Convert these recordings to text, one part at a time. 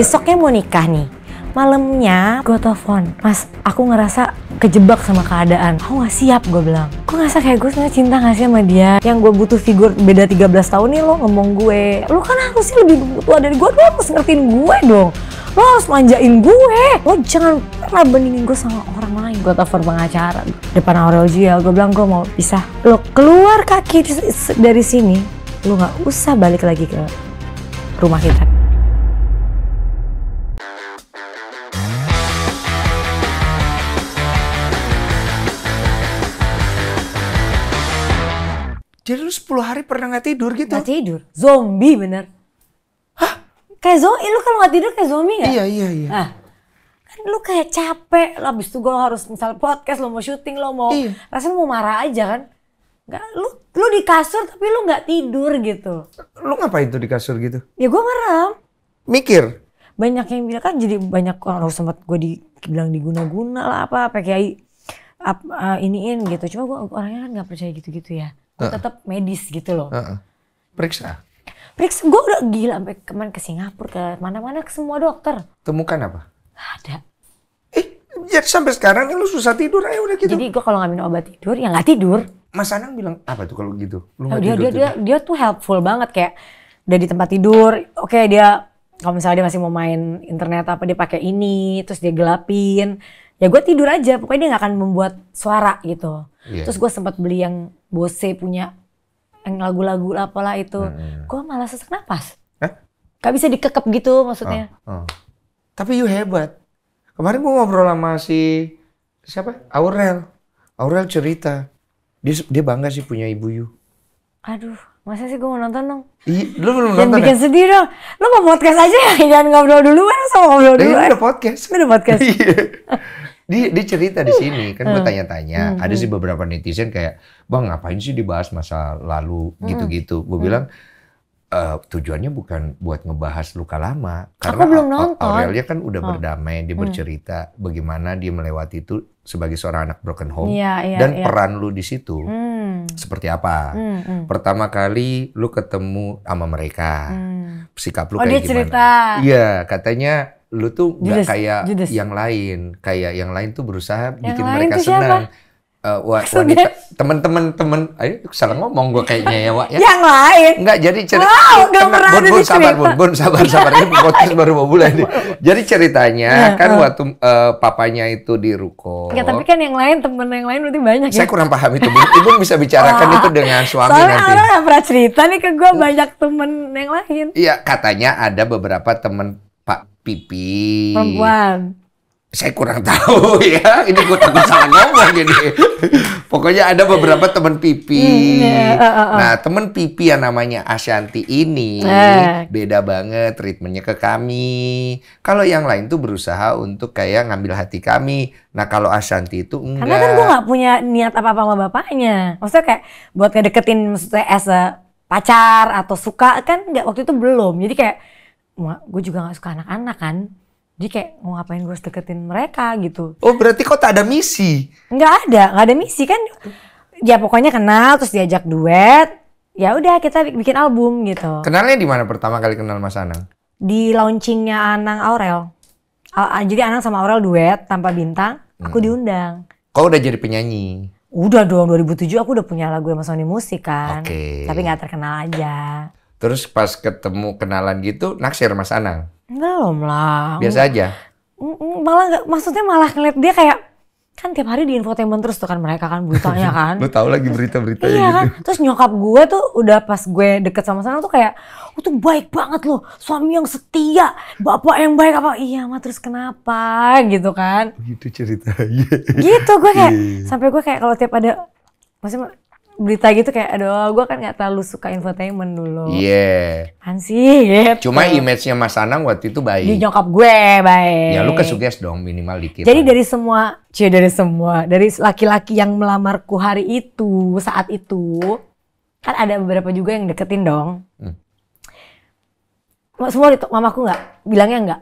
Besoknya mau nikah nih. Malamnya gue telepon, Mas, aku ngerasa kejebak sama keadaan. Aku gak siap, gue bilang. Gue ngerasa kayak gue sebenernya cinta gak sih sama dia? Yang gue butuh figur beda 13 tahun nih lo ngomong gue. Lo kan sih lebih tua dari gue, lo harus ngertiin gue dong lo harus manjain gue lo jangan pernah bandingin gue sama orang lain gue telepon pengacara depan Aurel ya, gue bilang gue mau pisah lo keluar kaki dari sini lo gak usah balik lagi ke rumah kita Jadi lu 10 hari pernah nggak tidur gitu? Nggak tidur, zombie bener. Hah? Kayak zombie, eh, lu kalau nggak tidur kayak zombie nggak? Iya iya iya. Nah, kan lu kayak capek, lah abis itu gue harus misal podcast, lu mau syuting, lu mau, iya. rasanya mau marah aja kan? Gak, lu lu di kasur tapi lu nggak tidur gitu. Lu ngapain tuh di kasur gitu? Ya gue merem. Mikir? Banyak yang bilang kan jadi banyak orang sempat gue di, bilang diguna-guna lah apa, pakai eh, iniin gitu. Cuma gue orangnya kan nggak percaya gitu-gitu ya aku uh. tetap medis gitu loh. Uh -uh. Periksa. Periksa, gue udah gila sampai kemarin ke Singapura ke mana-mana ke semua dokter. Temukan apa? ada. Eh, ya sampai sekarang kan lu susah tidur aja udah gitu. Jadi gue kalau nggak minum obat tidur ya nggak tidur. Mas Anang bilang apa tuh kalau gitu? Lu oh, dia, tidur, dia, tidur. dia dia tuh helpful banget kayak udah di tempat tidur, oke okay, dia kalau misalnya dia masih mau main internet apa dia pakai ini, terus dia gelapin ya gue tidur aja pokoknya dia nggak akan membuat suara gitu yeah. terus gue sempat beli yang Bose punya yang lagu-lagu apalah itu hmm. gue malah sesak napas eh? bisa dikekep gitu maksudnya oh, oh. tapi you hebat kemarin gue ngobrol sama si siapa Aurel Aurel cerita dia dia bangga sih punya ibu you aduh Masa sih gue mau nonton dong? Iya, lu belum nonton ya? bikin ya? sedih dong. Lu mau podcast aja ya? Jangan ngobrol dulu kan, sama ngobrol iya, dulu. Ini udah podcast. Ini udah podcast. Iya dia, dia cerita di sini kan gue tanya-tanya hmm. ada sih hmm. beberapa netizen kayak bang ngapain sih dibahas masa lalu hmm. gitu-gitu gue hmm. bilang e, tujuannya bukan buat ngebahas luka lama karena Aku belum nonton. Aurelia kan udah oh. berdamai dia bercerita hmm. bagaimana dia melewati itu sebagai seorang anak broken home ya, ya, dan ya. peran lu di situ hmm. seperti apa hmm, pertama kali lu ketemu sama mereka sikap lu oh, kayak dia gimana iya katanya lu tuh nggak kayak Judas. yang lain, kayak yang lain tuh berusaha yang bikin mereka senang. Uh, wa, wanita teman-teman teman ayo salah ngomong gue kayaknya ya Wak ya. Yang lain. Enggak jadi cerita. Wow, enggak pernah bun, bun, sabar bun, bun, sabar sabar ini podcast baru mau bulan ini. Jadi ceritanya ya, kan uh. waktu uh, papanya itu di ruko. Ya, tapi kan yang lain temen yang lain berarti banyak ya. Saya kurang paham itu. Bun, ibu bisa bicarakan itu dengan suami Soalnya nanti. Soalnya pernah cerita nih ke gue banyak temen yang lain. Iya, katanya ada beberapa temen Pak Pipi. Perempuan. Saya kurang tahu ya. Ini gue takut salah ngomong jadi Pokoknya ada beberapa teman Pipi. Iya, iya, iya. Nah, uh, uh, uh. teman Pipi yang namanya Ashanti ini eh. beda banget treatmentnya ke kami. Kalau yang lain tuh berusaha untuk kayak ngambil hati kami. Nah, kalau Ashanti itu enggak. Karena kan gue nggak punya niat apa-apa sama bapaknya. Maksudnya kayak buat ngedeketin maksudnya as a pacar atau suka kan nggak waktu itu belum. Jadi kayak gue juga gak suka anak-anak kan. Jadi kayak mau ngapain gue deketin mereka gitu. Oh berarti kok tak ada misi? Nggak ada, gak ada misi kan. Ya pokoknya kenal terus diajak duet. Ya udah kita bikin album gitu. Kenalnya di mana pertama kali kenal Mas Anang? Di launchingnya Anang Aurel. Jadi Anang sama Aurel duet tanpa bintang. Aku hmm. diundang. Kau udah jadi penyanyi? Udah dong 2007 aku udah punya lagu sama Sony Musik kan. Okay. Tapi nggak terkenal aja. Terus pas ketemu kenalan gitu, naksir Mas Anang? Belum lah. Biasa aja? Mm, mm, malah gak, maksudnya malah ngeliat dia kayak, kan tiap hari di infotainment terus tuh kan mereka kan butuhnya kan. Lu tahu lagi berita-berita iya kan? gitu. kan. Terus nyokap gue tuh udah pas gue deket sama sana tuh kayak, oh tuh baik banget loh, suami yang setia, bapak yang baik apa. Iya mah terus kenapa gitu kan. Gitu ceritanya. Gitu gue kayak, yeah. sampai gue kayak kalau tiap ada, maksudnya berita gitu kayak aduh gue kan nggak terlalu suka infotainment dulu. Iya. Yeah. Kan sih. Gitu. Cuma image-nya Mas Anang waktu itu baik. Di nyokap gue baik. Ya lu kesuges dong minimal dikit. Jadi dari semua, cie dari semua, dari laki-laki yang melamarku hari itu, saat itu, kan ada beberapa juga yang deketin dong. Hmm. Semua itu mamaku nggak, bilangnya nggak.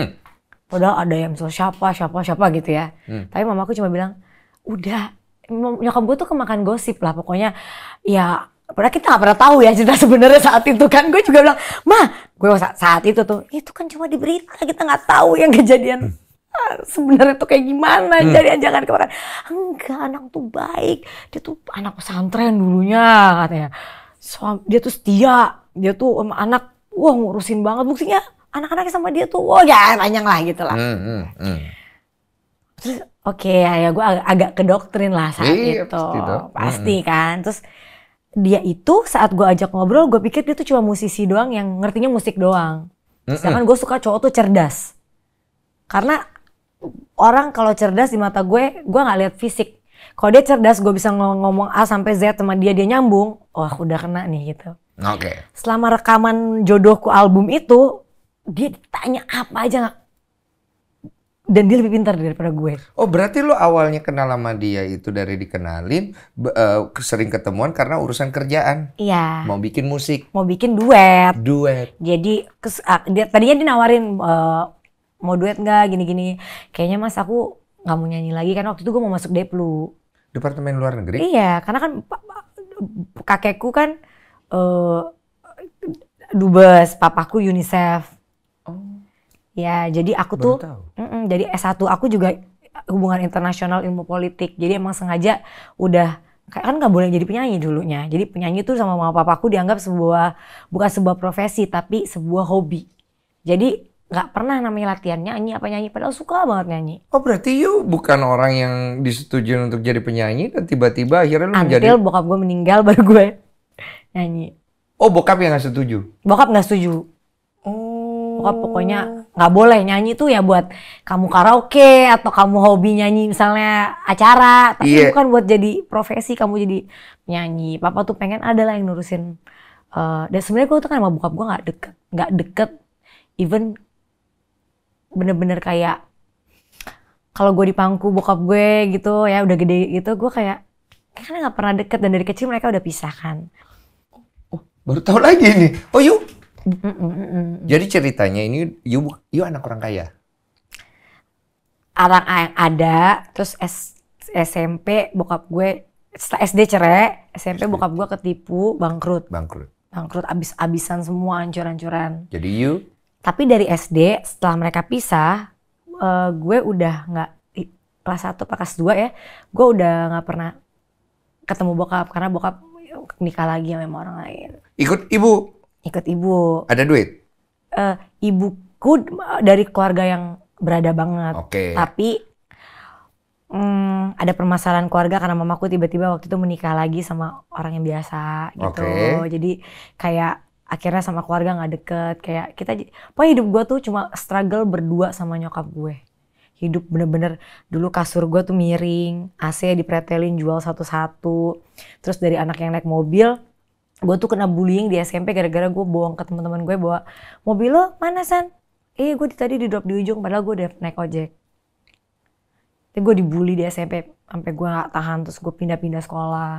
Hmm. Padahal ada yang misal siapa, siapa, siapa gitu ya. Hmm. Tapi mamaku cuma bilang, udah nyokap gue tuh kemakan gosip lah pokoknya ya padahal kita gak pernah tahu ya cerita sebenarnya saat itu kan gue juga bilang mah gue saat, saat itu tuh itu kan cuma di berita kita nggak tahu yang kejadian hmm. Ah, sebenarnya tuh kayak gimana hmm. jadi jangan kemarin enggak anak tuh baik dia tuh anak pesantren dulunya katanya so, dia tuh setia dia tuh um, anak wah ngurusin banget buktinya anak-anaknya sama dia tuh wah ya panjang lah gitulah hmm, hmm, hmm. terus oke okay, ya, gue ag agak ke doktrin lah saat Iyi, itu pasti, pasti kan terus dia itu saat gue ajak ngobrol gue pikir dia tuh cuma musisi doang yang ngertinya musik doang mm sedangkan gue suka cowok tuh cerdas karena orang kalau cerdas di mata gue gue nggak lihat fisik kalau dia cerdas gue bisa ngomong, A sampai Z sama dia dia nyambung wah aku udah kena nih gitu oke okay. selama rekaman jodohku album itu dia ditanya apa aja dan dia lebih pintar daripada gue. Oh berarti lo awalnya kenal sama dia itu dari dikenalin uh, sering ketemuan karena urusan kerjaan. Iya. Mau bikin musik. Mau bikin duet. Duet. Jadi kes, uh, dia, tadinya dia nawarin uh, mau duet nggak gini-gini. Kayaknya mas aku nggak mau nyanyi lagi kan waktu itu gue mau masuk Deplu. Departemen Luar Negeri. Iya karena kan kakekku kan uh, dubes, papaku UNICEF Ya, jadi aku Baru tuh tahu. Mm -mm, jadi S1 aku juga hubungan internasional ilmu politik. Jadi emang sengaja udah kan nggak boleh jadi penyanyi dulunya. Jadi penyanyi tuh sama mama papaku dianggap sebuah bukan sebuah profesi tapi sebuah hobi. Jadi nggak pernah namanya latihan nyanyi apa nyanyi padahal suka banget nyanyi. Oh berarti you bukan orang yang disetujui untuk jadi penyanyi dan tiba-tiba akhirnya lu menjadi. Until bokap gue meninggal baru gue nyanyi. Oh bokap yang nggak setuju? Bokap nggak setuju. Oh. Bokap pokoknya nggak boleh nyanyi tuh ya buat kamu karaoke atau kamu hobi nyanyi misalnya acara tapi yeah. bukan buat jadi profesi kamu jadi nyanyi papa tuh pengen ada lah yang nurusin uh, dan sebenarnya gue tuh kan sama bokap gue nggak deket nggak deket even bener-bener kayak kalau gue di pangku bokap gue gitu ya udah gede gitu gue kayak karena kan nggak pernah deket dan dari kecil mereka udah pisahkan oh, baru tahu lagi nih oh yuk jadi ceritanya ini you you anak orang kaya. Anak yang ada, terus S, SMP bokap gue SD cerai, SMP, SD. bokap gue ketipu, bangkrut. Bangkrut. Bangkrut abis-abisan semua hancur-hancuran. Jadi you? Tapi dari SD setelah mereka pisah, uh, gue udah nggak kelas 1 kelas 2 ya, gue udah nggak pernah ketemu bokap karena bokap nikah lagi sama orang lain. Ikut ibu? Ikut ibu. Ada duit? Uh, eh, ibuku dari keluarga yang berada banget. Oke. Okay. Tapi um, ada permasalahan keluarga karena mamaku tiba-tiba waktu itu menikah lagi sama orang yang biasa gitu. Okay. Jadi kayak akhirnya sama keluarga nggak deket. Kayak kita, pokoknya hidup gue tuh cuma struggle berdua sama nyokap gue. Hidup bener-bener dulu kasur gue tuh miring, AC dipretelin jual satu-satu. Terus dari anak yang naik mobil, gue tuh kena bullying di SMP gara-gara gue bohong ke teman-teman gue bahwa mobil lo mana san? Eh gue tadi di drop di ujung padahal gue udah naik ojek. Tapi gue dibully di SMP sampai gue nggak tahan terus gue pindah-pindah sekolah.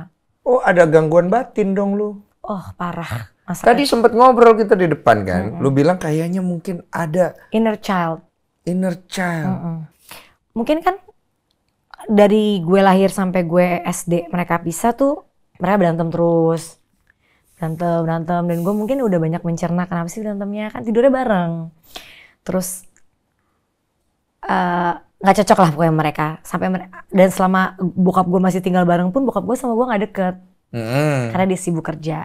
Oh ada gangguan batin dong lu? Oh parah. Masa tadi sempet ngobrol kita di depan kan, mm -hmm. lu bilang kayaknya mungkin ada inner child. Inner child. Mm -hmm. Mungkin kan dari gue lahir sampai gue SD mereka bisa tuh mereka berantem terus berantem berantem dan gue mungkin udah banyak mencerna kenapa sih berantemnya kan tidurnya bareng terus eh, nggak uh, cocok lah pokoknya mereka sampai mereka, dan selama bokap gue masih tinggal bareng pun bokap gue sama gue nggak deket mm. karena dia sibuk kerja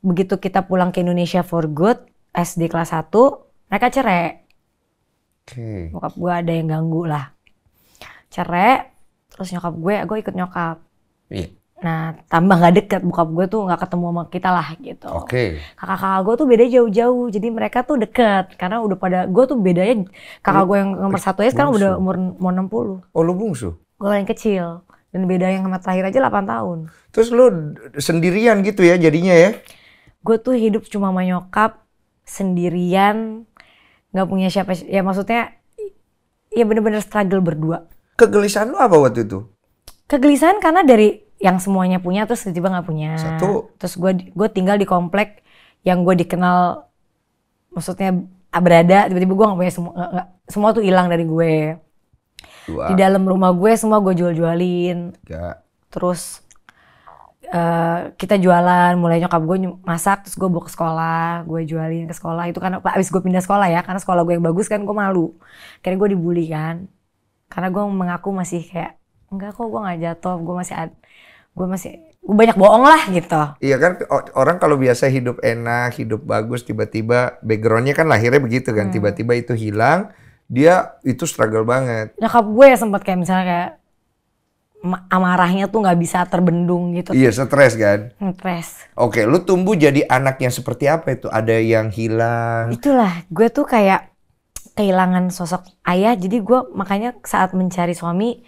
begitu kita pulang ke Indonesia for good SD kelas 1 mereka cerai okay. bokap gue ada yang ganggu lah cerai terus nyokap gue gue ikut nyokap yeah. Nah, tambah nggak deket buka gue tuh nggak ketemu sama kita lah gitu. Oke. Okay. Kakak-kakak gue tuh beda jauh-jauh, jadi mereka tuh deket karena udah pada gue tuh bedanya kakak gue yang nomor satu ya sekarang udah umur mau 60. Oh, lu bungsu? Gue yang kecil dan beda yang sama terakhir aja 8 tahun. Terus lu sendirian gitu ya jadinya ya? Gue tuh hidup cuma sama nyokap sendirian, nggak punya siapa ya maksudnya ya bener-bener struggle berdua. Kegelisahan lu apa waktu itu? Kegelisahan karena dari yang semuanya punya terus tiba-tiba nggak punya. Satu. Terus gue gue tinggal di komplek yang gue dikenal maksudnya ah, berada tiba-tiba gue nggak punya semua gak, gak, semua tuh hilang dari gue. Dua. Di dalam rumah gue semua gue jual-jualin. Terus Uh, kita jualan mulai nyokap gue masak terus gue bawa ke sekolah gue jualin ke sekolah itu karena abis gue pindah sekolah ya karena sekolah gue yang bagus kan gue malu karena gue dibully kan karena gue mengaku masih kayak enggak kok gue nggak jatuh gue masih ada, gue masih gue banyak bohong lah gitu. Iya kan orang kalau biasa hidup enak, hidup bagus, tiba-tiba backgroundnya kan lahirnya begitu kan, hmm. tiba-tiba hmm. itu hilang, dia itu struggle banget. Nyokap gue ya sempat kayak misalnya kayak amarahnya tuh nggak bisa terbendung gitu. Iya stres kan. Stres. Oke, lu tumbuh jadi anak yang seperti apa itu? Ada yang hilang. Itulah, gue tuh kayak kehilangan sosok ayah, jadi gue makanya saat mencari suami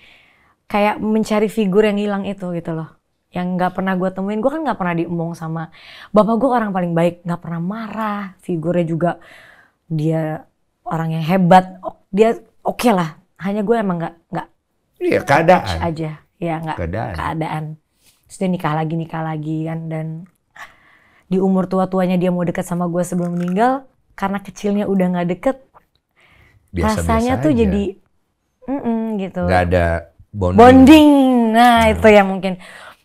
kayak mencari figur yang hilang itu gitu loh yang nggak pernah gue temuin gue kan nggak pernah diemong sama bapak gue orang paling baik nggak pernah marah figurnya juga dia orang yang hebat dia oke okay lah hanya gue emang nggak nggak ya keadaan aja ya nggak keadaan. keadaan terus dia nikah lagi nikah lagi kan dan di umur tua tuanya dia mau deket sama gue sebelum meninggal karena kecilnya udah nggak deket Biasa -biasa rasanya aja. tuh jadi mm -mm, gitu nggak ada bonding, bonding. nah hmm. itu yang mungkin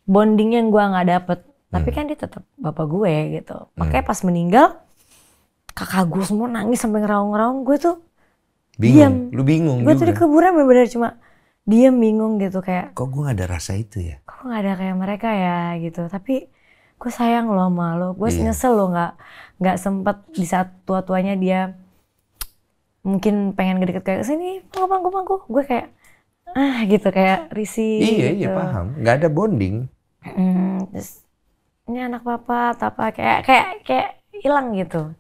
bonding yang gue nggak dapet tapi hmm. kan dia tetap bapak gue gitu hmm. makanya pas meninggal kakak gue semua nangis sampai ngeraung-ngeraung gue tuh bingung diam. lu bingung gue tuh di kuburan bener-bener cuma diam bingung gitu kayak kok gue gak ada rasa itu ya kok gak ada kayak mereka ya gitu tapi gue sayang lo, sama lo gue yeah. nyesel lo nggak nggak sempet di saat tua tuanya dia mungkin pengen gede kayak sini pangku pangku gue kayak ah gitu kayak risi iya, iya gitu. iya paham, nggak ada bonding. Hmm, terus ini anak bapak atau apa kayak kayak kayak hilang gitu.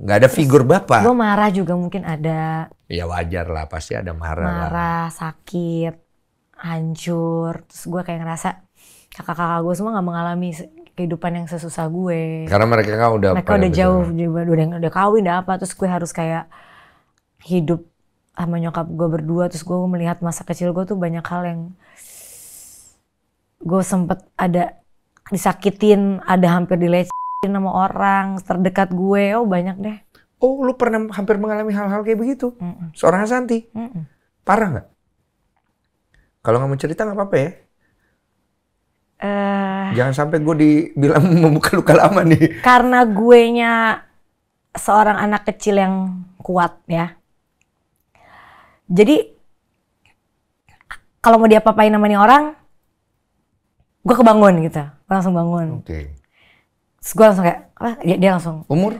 Nggak ada figur bapak. Gue marah juga mungkin ada. Ya wajar lah pasti ada marah. Marah, lah. sakit, hancur. Terus gue kayak ngerasa kakak-kakak gue semua nggak mengalami kehidupan yang sesusah gue. Karena mereka kan udah mereka udah jauh, udah udah, udah kawin, udah apa. Terus gue harus kayak hidup sama nyokap gue berdua terus gue melihat masa kecil gue tuh banyak hal yang gue sempet ada disakitin ada hampir dilecehin sama orang terdekat gue oh banyak deh oh lu pernah hampir mengalami hal-hal kayak begitu Mm-mm. seorang Asanti Mm-mm. parah nggak kalau nggak mau cerita nggak apa-apa ya Uh, Jangan sampai gue dibilang membuka luka lama nih. Karena gue nya seorang anak kecil yang kuat ya. Jadi kalau mau diapa-apain sama nih orang, gue kebangun gitu, gue langsung bangun. Oke. Okay. gue langsung kayak apa? Dia, dia langsung. Umur?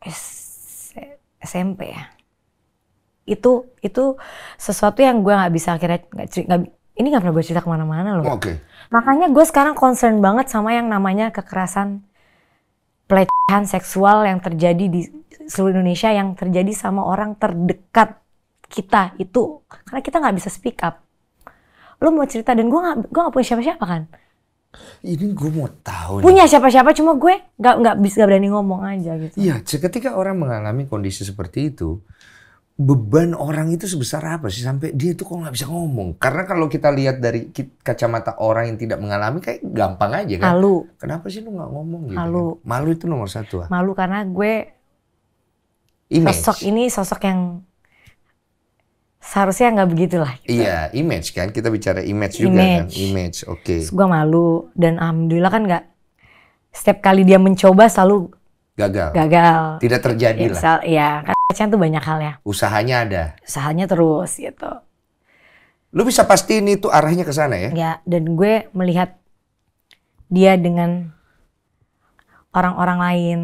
S SMP ya. Itu itu sesuatu yang gue nggak bisa akhirnya nggak ini nggak pernah gue cerita kemana-mana loh. Oke. Okay. Makanya gue sekarang concern banget sama yang namanya kekerasan pelecehan seksual yang terjadi di seluruh Indonesia yang terjadi sama orang terdekat kita itu karena kita nggak bisa speak up lu mau cerita dan gue gak, gue gak punya siapa-siapa kan ini gue mau tahu punya siapa-siapa cuma gue nggak nggak bisa berani ngomong aja gitu iya ketika orang mengalami kondisi seperti itu beban orang itu sebesar apa sih sampai dia tuh kok nggak bisa ngomong karena kalau kita lihat dari kacamata orang yang tidak mengalami kayak gampang aja kan malu kenapa sih lu nggak ngomong gitu malu kan? malu itu nomor satu ah. malu karena gue image. Sosok ini sosok yang seharusnya nggak begitulah. Gitu. Iya, image kan kita bicara image, image. juga kan, image. Oke. Okay. Gua malu dan alhamdulillah kan nggak setiap kali dia mencoba selalu gagal. Gagal. Tidak terjadi ya, lah. Iya, ya, kan tuh banyak hal ya. Usahanya ada. Usahanya terus gitu. Lu bisa pasti ini itu arahnya ke sana ya? Ya, dan gue melihat dia dengan orang-orang lain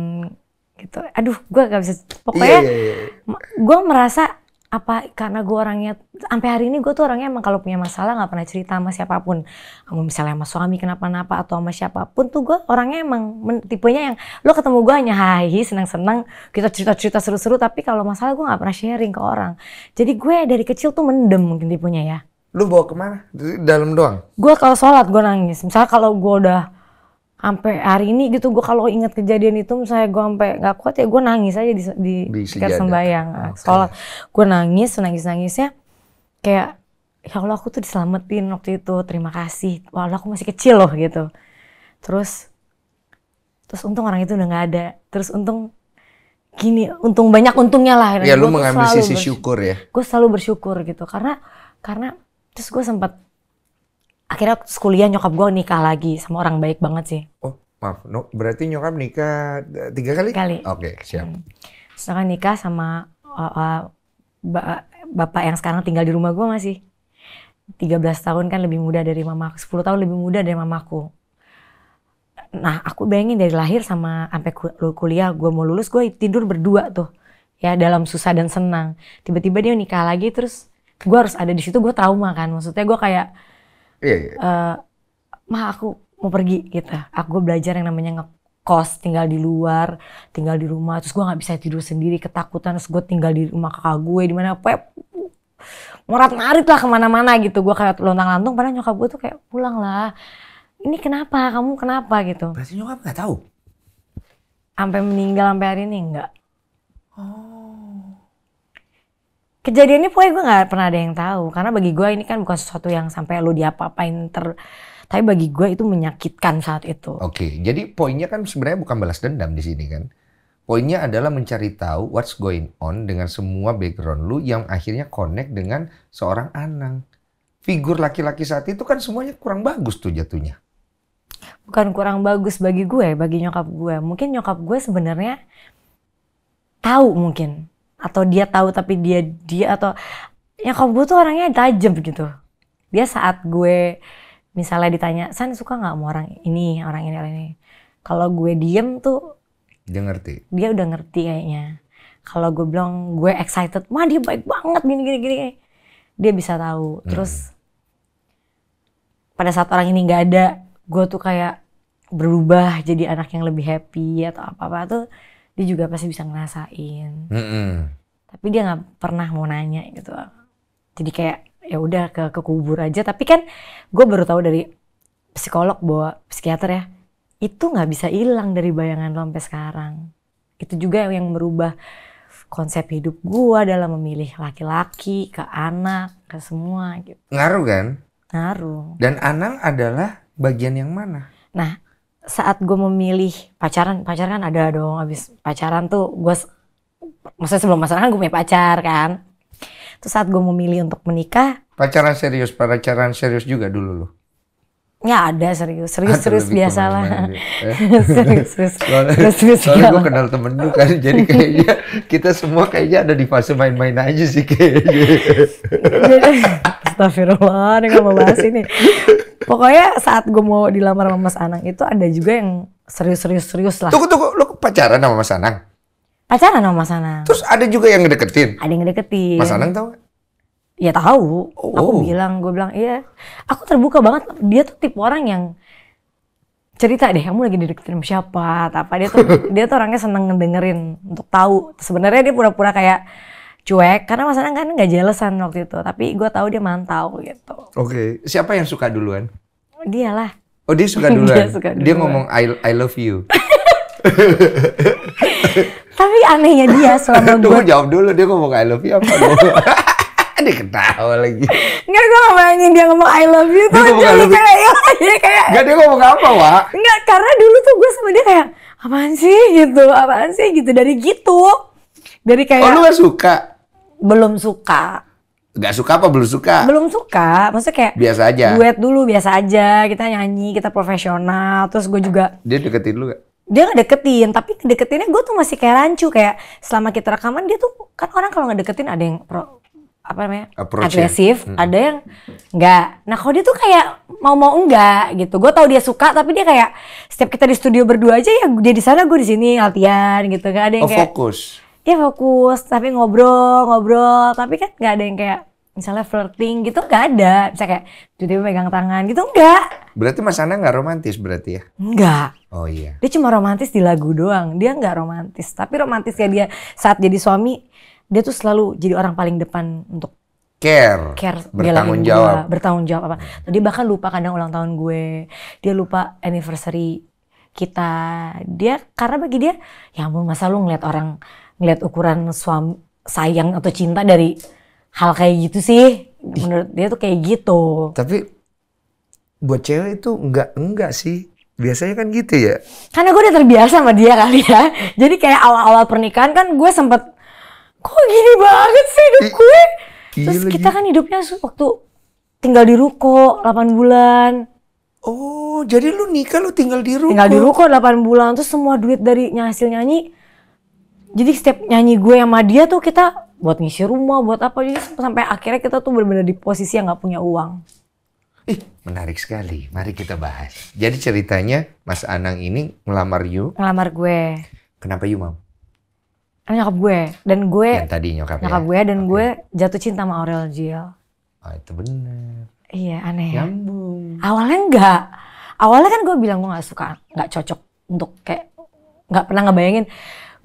gitu aduh gue gak bisa pokoknya yeah, yeah, yeah. Iya. gue merasa apa karena gue orangnya sampai hari ini gue tuh orangnya emang kalau punya masalah nggak pernah cerita sama siapapun mau misalnya sama suami kenapa-napa atau sama siapapun tuh gue orangnya emang men, tipenya yang lo ketemu gue hanya hai senang-senang kita cerita-cerita seru-seru tapi kalau masalah gue nggak pernah sharing ke orang jadi gue dari kecil tuh mendem mungkin tipenya ya lu bawa kemana dalam doang gue kalau sholat gue nangis misalnya kalau gue udah sampai hari ini gitu gue kalau ingat kejadian itu misalnya gue sampai nggak kuat ya gue nangis aja di di, di dekat sembayang ah, okay. sholat gue nangis nangis nangisnya kayak ya Allah aku tuh diselamatin waktu itu terima kasih walaupun aku masih kecil loh gitu terus terus untung orang itu udah nggak ada terus untung gini untung banyak untungnya lah ya lu mengambil sisi syukur ya gue selalu bersyukur gitu karena karena terus gue sempat akhirnya sekuliah nyokap gue nikah lagi sama orang baik banget sih. Oh maaf, no, berarti nyokap nikah eh, tiga kali? Kali. Oke okay, siap. Hmm. Setelah nikah sama uh, uh, bapak yang sekarang tinggal di rumah gue masih 13 tahun kan lebih muda dari mamaku, 10 tahun lebih muda dari mamaku. Nah aku bayangin dari lahir sama sampai kuliah gue mau lulus gue tidur berdua tuh ya dalam susah dan senang. Tiba-tiba dia nikah lagi terus gue harus ada di situ gue trauma kan maksudnya gue kayak Iya, iya. Uh, eh, mah aku mau pergi gitu. Aku belajar yang namanya ngekos, tinggal di luar, tinggal di rumah. Terus gue nggak bisa tidur sendiri, ketakutan. Terus gue tinggal di rumah kakak gue, di mana apa uh, morat marit lah kemana-mana gitu. Gue kayak lontang lantung. Padahal nyokap gue tuh kayak pulang lah. Ini kenapa? Kamu kenapa gitu? Berarti nyokap nggak tahu? Sampai meninggal sampai hari ini nggak. Oh. Kejadian ini pokoknya gue nggak pernah ada yang tahu karena bagi gue ini kan bukan sesuatu yang sampai lu diapa-apain ter tapi bagi gue itu menyakitkan saat itu. Oke, okay. jadi poinnya kan sebenarnya bukan balas dendam di sini kan. Poinnya adalah mencari tahu what's going on dengan semua background lu yang akhirnya connect dengan seorang Anang. Figur laki-laki saat itu kan semuanya kurang bagus tuh jatuhnya. Bukan kurang bagus bagi gue, ya, bagi nyokap gue. Mungkin nyokap gue sebenarnya tahu mungkin atau dia tahu tapi dia dia atau ya kalau gue tuh orangnya tajam gitu dia saat gue misalnya ditanya san suka nggak mau orang ini orang ini orang ini kalau gue diem tuh dia ngerti dia udah ngerti kayaknya kalau gue bilang gue excited mah dia baik banget gini gini gini dia bisa tahu hmm. terus hmm. pada saat orang ini nggak ada gue tuh kayak berubah jadi anak yang lebih happy atau apa apa tuh dia juga pasti bisa ngerasain. Mm -hmm. Tapi dia nggak pernah mau nanya gitu. Jadi kayak ya udah ke, ke kubur aja. Tapi kan gue baru tahu dari psikolog bahwa psikiater ya itu nggak bisa hilang dari bayangan lo sampai sekarang. Itu juga yang merubah konsep hidup gue dalam memilih laki-laki ke anak ke semua gitu. Ngaruh kan? Ngaruh. Dan anak adalah bagian yang mana? Nah, saat gue memilih pacaran pacaran kan ada dong abis pacaran tuh gue maksudnya sebelum pacaran kan gue punya pacar kan terus saat gue memilih untuk menikah pacaran serius pacaran serius juga dulu loh Ya ada serius, serius serius biasa lah. Eh? serius serius. Soalnya, serius, soalnya gue kenal temen lu kan, jadi kayaknya kita semua kayaknya ada di fase main-main aja sih kayaknya. Astagfirullah, ini gak mau bahas ini. Pokoknya saat gue mau dilamar sama Mas Anang itu ada juga yang serius-serius-serius lah. Tunggu, tunggu. lo pacaran sama Mas Anang? Pacaran sama Mas Anang. Terus ada juga yang ngedeketin? Ada yang ngedeketin. Mas Anang tau Ya tahu. Oh. Aku bilang, gue bilang, iya. Aku terbuka banget. Dia tuh tipe orang yang cerita deh kamu lagi dideketin siapa apa dia tuh dia tuh orangnya seneng ngedengerin untuk tahu sebenarnya dia pura-pura kayak cuek karena Mas Anang kan nggak jelasan waktu itu tapi gue tahu dia mantau gitu oke okay. siapa yang suka duluan dia lah oh dia suka duluan dia, suka duluan. dia ngomong I, I love you tapi anehnya dia selama gue tunggu jawab dulu dia ngomong I love you apa dia ketawa lagi Enggak, gue nggak bayangin dia ngomong I love you tuh dia kayak, ya, kayak Enggak, dia ngomong apa, wa Enggak, karena dulu tuh gue sama dia kayak Apaan sih gitu, apaan sih gitu Dari gitu dari kayak oh, lu gak suka belum suka Gak suka apa belum suka? Belum suka, maksudnya kayak biasa aja. Duet dulu biasa aja, kita nyanyi, kita profesional, terus gue juga. Dia deketin lu gak? Dia gak deketin, tapi deketinnya gue tuh masih kayak rancu kayak selama kita rekaman dia tuh kan orang kalau nggak deketin ada yang pro, apa namanya Approach agresif, ya. ada yang nggak. Nah kalau dia tuh kayak mau mau enggak gitu. Gue tau dia suka, tapi dia kayak setiap kita di studio berdua aja ya dia di sana gue di sini latihan gitu. Gak kan. ada yang oh, kayak fokus ya fokus tapi ngobrol ngobrol tapi kan nggak ada yang kayak misalnya flirting gitu nggak ada bisa kayak tiba-tiba pegang tangan gitu nggak berarti mas Ana nggak romantis berarti ya nggak oh iya dia cuma romantis di lagu doang dia nggak romantis tapi romantis kayak dia saat jadi suami dia tuh selalu jadi orang paling depan untuk care, care bertanggung jawab, gua, bertanggung jawab apa. Tadi nah, bahkan lupa kadang ulang tahun gue, dia lupa anniversary kita. Dia karena bagi dia, ya ampun masa lu ngeliat orang ngelihat ukuran suam sayang atau cinta dari hal kayak gitu sih menurut dia tuh kayak gitu tapi buat cewek itu enggak enggak sih biasanya kan gitu ya karena gue udah terbiasa sama dia kali ya jadi kayak awal-awal pernikahan kan gue sempet kok gini banget sih hidup gue iya terus lagi. kita kan hidupnya waktu tinggal di ruko 8 bulan oh jadi lu nikah lu tinggal di ruko tinggal di ruko 8 bulan terus semua duit dari hasil nyanyi jadi setiap nyanyi gue sama dia tuh kita buat ngisi rumah, buat apa jadi sampai akhirnya kita tuh benar-benar di posisi yang nggak punya uang. Ih, menarik sekali. Mari kita bahas. Jadi ceritanya Mas Anang ini ngelamar you. Ngelamar gue. Kenapa you mau? Karena nyokap gue dan gue yang tadi nyokap, nyokap ya? gue dan okay. gue jatuh cinta sama Aurel Jill. Oh, itu benar. Iya, aneh ya. Nyambung. Awalnya enggak. Awalnya kan gue bilang gue nggak suka, nggak cocok untuk kayak nggak pernah ngebayangin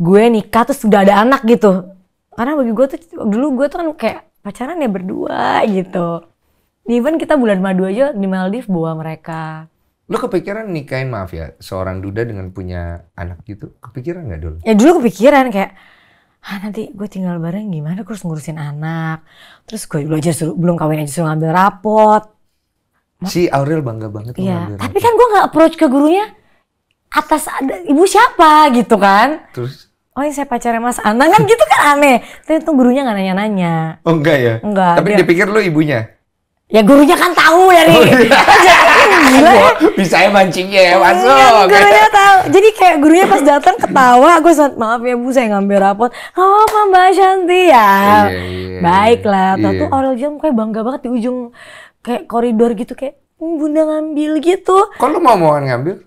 gue nikah terus sudah ada anak gitu karena bagi gue tuh dulu gue tuh kan kayak pacaran ya berdua gitu even kita bulan madu aja di Maldives bawa mereka lo kepikiran nikahin maaf ya seorang duda dengan punya anak gitu kepikiran nggak dulu ya dulu kepikiran kayak ah nanti gue tinggal bareng gimana Terus ngurusin anak terus gue dulu aja suruh, belum kawin aja suruh ngambil rapot si Aurel bangga banget ya, ngambil tapi rapot. kan gue nggak approach ke gurunya atas ada ibu siapa gitu kan terus oh ini iya, saya pacarnya Mas Anang kan gitu kan aneh. Tapi tuh gurunya nggak nanya-nanya. Oh enggak ya? Enggak. Tapi dia, dipikir lu ibunya. Ya gurunya kan tahu dari. Ya, oh, iya. gila ya. Bisa ya mancingnya ya iya, masuk. Oh, kan gurunya tahu. Jadi kayak gurunya pas datang ketawa, gue saat maaf ya Bu saya ngambil rapot. oh, apa Mbak Shanti ya. Yeah, yeah, iya. Baiklah. Yeah. tuh Aurel Jam kayak bangga banget di ujung kayak koridor gitu kayak hmm, Bunda ngambil gitu. Kalau mau mau ngambil?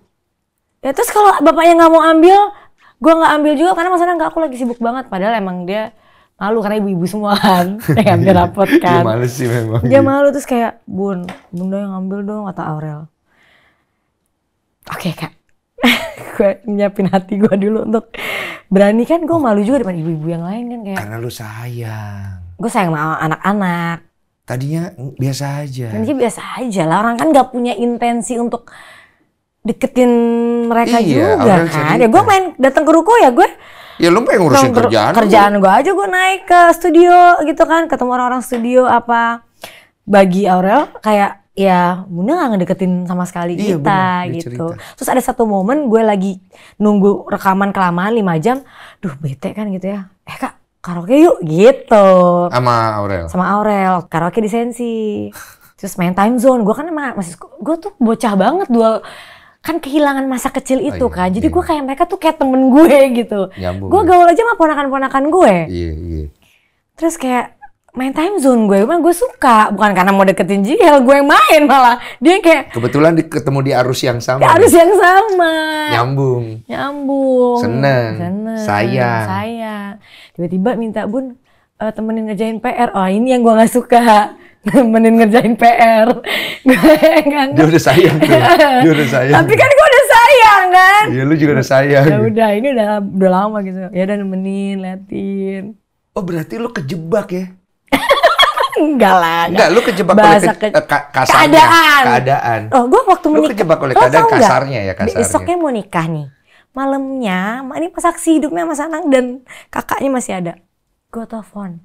Ya terus kalau bapaknya nggak mau ambil, gue nggak ambil juga karena masalahnya nggak aku lagi sibuk banget padahal emang dia malu karena ibu-ibu semua kan yang ambil rapot kan dia malu sih memang dia malu terus kayak bun bunda yang ambil dong kata Aurel oke okay, kak gue nyiapin hati gue dulu untuk berani kan gue malu juga depan ibu-ibu yang lain kan kayak karena lu sayang gue sayang sama anak-anak tadinya biasa aja tadinya biasa aja lah orang kan nggak punya intensi untuk deketin mereka iya, juga kan. Ya gue main datang ke ruko ya gue. Ya lu pengen ngurusin kerjaan. Kerjaan gue aja gue naik ke studio gitu kan, ketemu orang-orang studio apa. Bagi Aurel kayak ya Bunda gak ngedeketin sama sekali iya, kita bener, gitu. Cerita. Terus ada satu momen gue lagi nunggu rekaman kelamaan lima jam. Duh bete kan gitu ya. Eh kak karaoke yuk gitu. Sama Aurel? Sama Aurel. Karaoke di Sensi. Terus main time zone. Gue kan emang masih, gue tuh bocah banget dua kan kehilangan masa kecil ah, itu oh, kan. Jadi iya. gue kayak mereka tuh kayak temen gue gitu. Nyambung, gue iya. gaul aja sama ponakan-ponakan gue. Iya, iya. Terus kayak main time zone gue, emang gue suka. Bukan karena mau deketin Jihel, gue yang main malah. Dia kayak... Kebetulan di, ketemu di arus yang sama. Di arus yang sama. Nyambung. Nyambung. Seneng. Seneng. Sayang. Sayang. Tiba-tiba minta, Bun, uh, temenin ngerjain PR. Oh, ini yang gue gak suka nemenin ngerjain PR. Gue udah sayang udah sayang. Tapi kan gue udah sayang kan. Iya lu juga udah sayang. Ya udah ini udah udah lama gitu. Ya udah nemenin, liatin. Oh berarti lu kejebak ya? enggak lah. Enggak, lu kejebak oleh ke, ke, eh, ke, kasarnya. Keadaan. Keadaan. Oh, gue waktu menikah. Lu kejebak oleh oh, keadaan kasarnya ya kasarnya. Besoknya mau nikah nih. Malamnya, ini pas aksi hidupnya Mas Anang dan kakaknya masih ada. Gue telepon.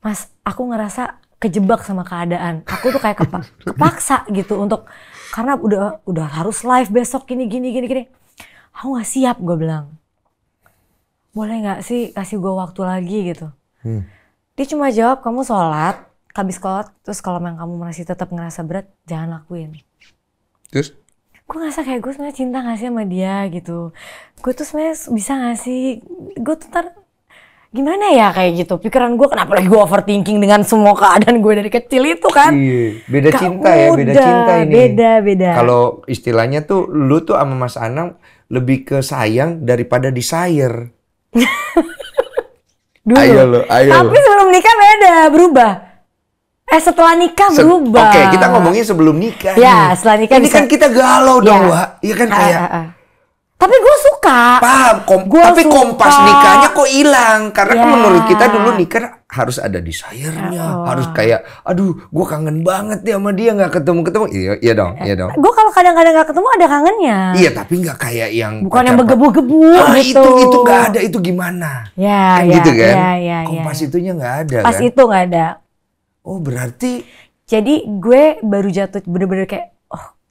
Mas, aku ngerasa kejebak sama keadaan. Aku tuh kayak kepa kepaksa gitu untuk karena udah udah harus live besok gini gini gini gini. Aku gak siap gue bilang. Boleh nggak sih kasih gue waktu lagi gitu. Hmm. Dia cuma jawab kamu sholat, habis sholat terus kalau memang kamu masih tetap ngerasa berat jangan lakuin. Terus? Gue ngerasa kayak gue sebenarnya cinta gak sih sama dia gitu. Gue tuh sebenarnya bisa gak sih? Gue tuh ntar gimana ya kayak gitu pikiran gue kenapa lagi gue overthinking dengan semua keadaan gue dari kecil itu kan iya, beda Kak, cinta ya beda cinta ini beda beda kalau istilahnya tuh lu tuh sama mas Anang lebih ke sayang daripada desire ayo lo ayo tapi sebelum nikah beda berubah eh setelah nikah Se berubah oke okay, kita ngomongin sebelum nikah ya nih. setelah nikah ini kan kita galau ya. dong ya. iya kan ah, kayak ah, ah. Tapi gue suka. Paham. Kom gua tapi suka. kompas nikahnya kok hilang karena yeah. menurut kita dulu nikah harus ada desire-nya, ya, oh. harus kayak, aduh, gue kangen banget ya sama dia nggak ketemu ketemu. Iya, iya dong, iya dong. Gue kalau kadang-kadang nggak ketemu ada kangennya. Iya, tapi nggak kayak yang bukan yang begebu gebu ah, gitu. Itu itu nggak ada, itu gimana? Ya, kan ya, gitu kan. Ya, ya, ya. kompas ya. itunya nggak ada. Pas kan? itu nggak ada. Oh berarti. Jadi gue baru jatuh bener-bener kayak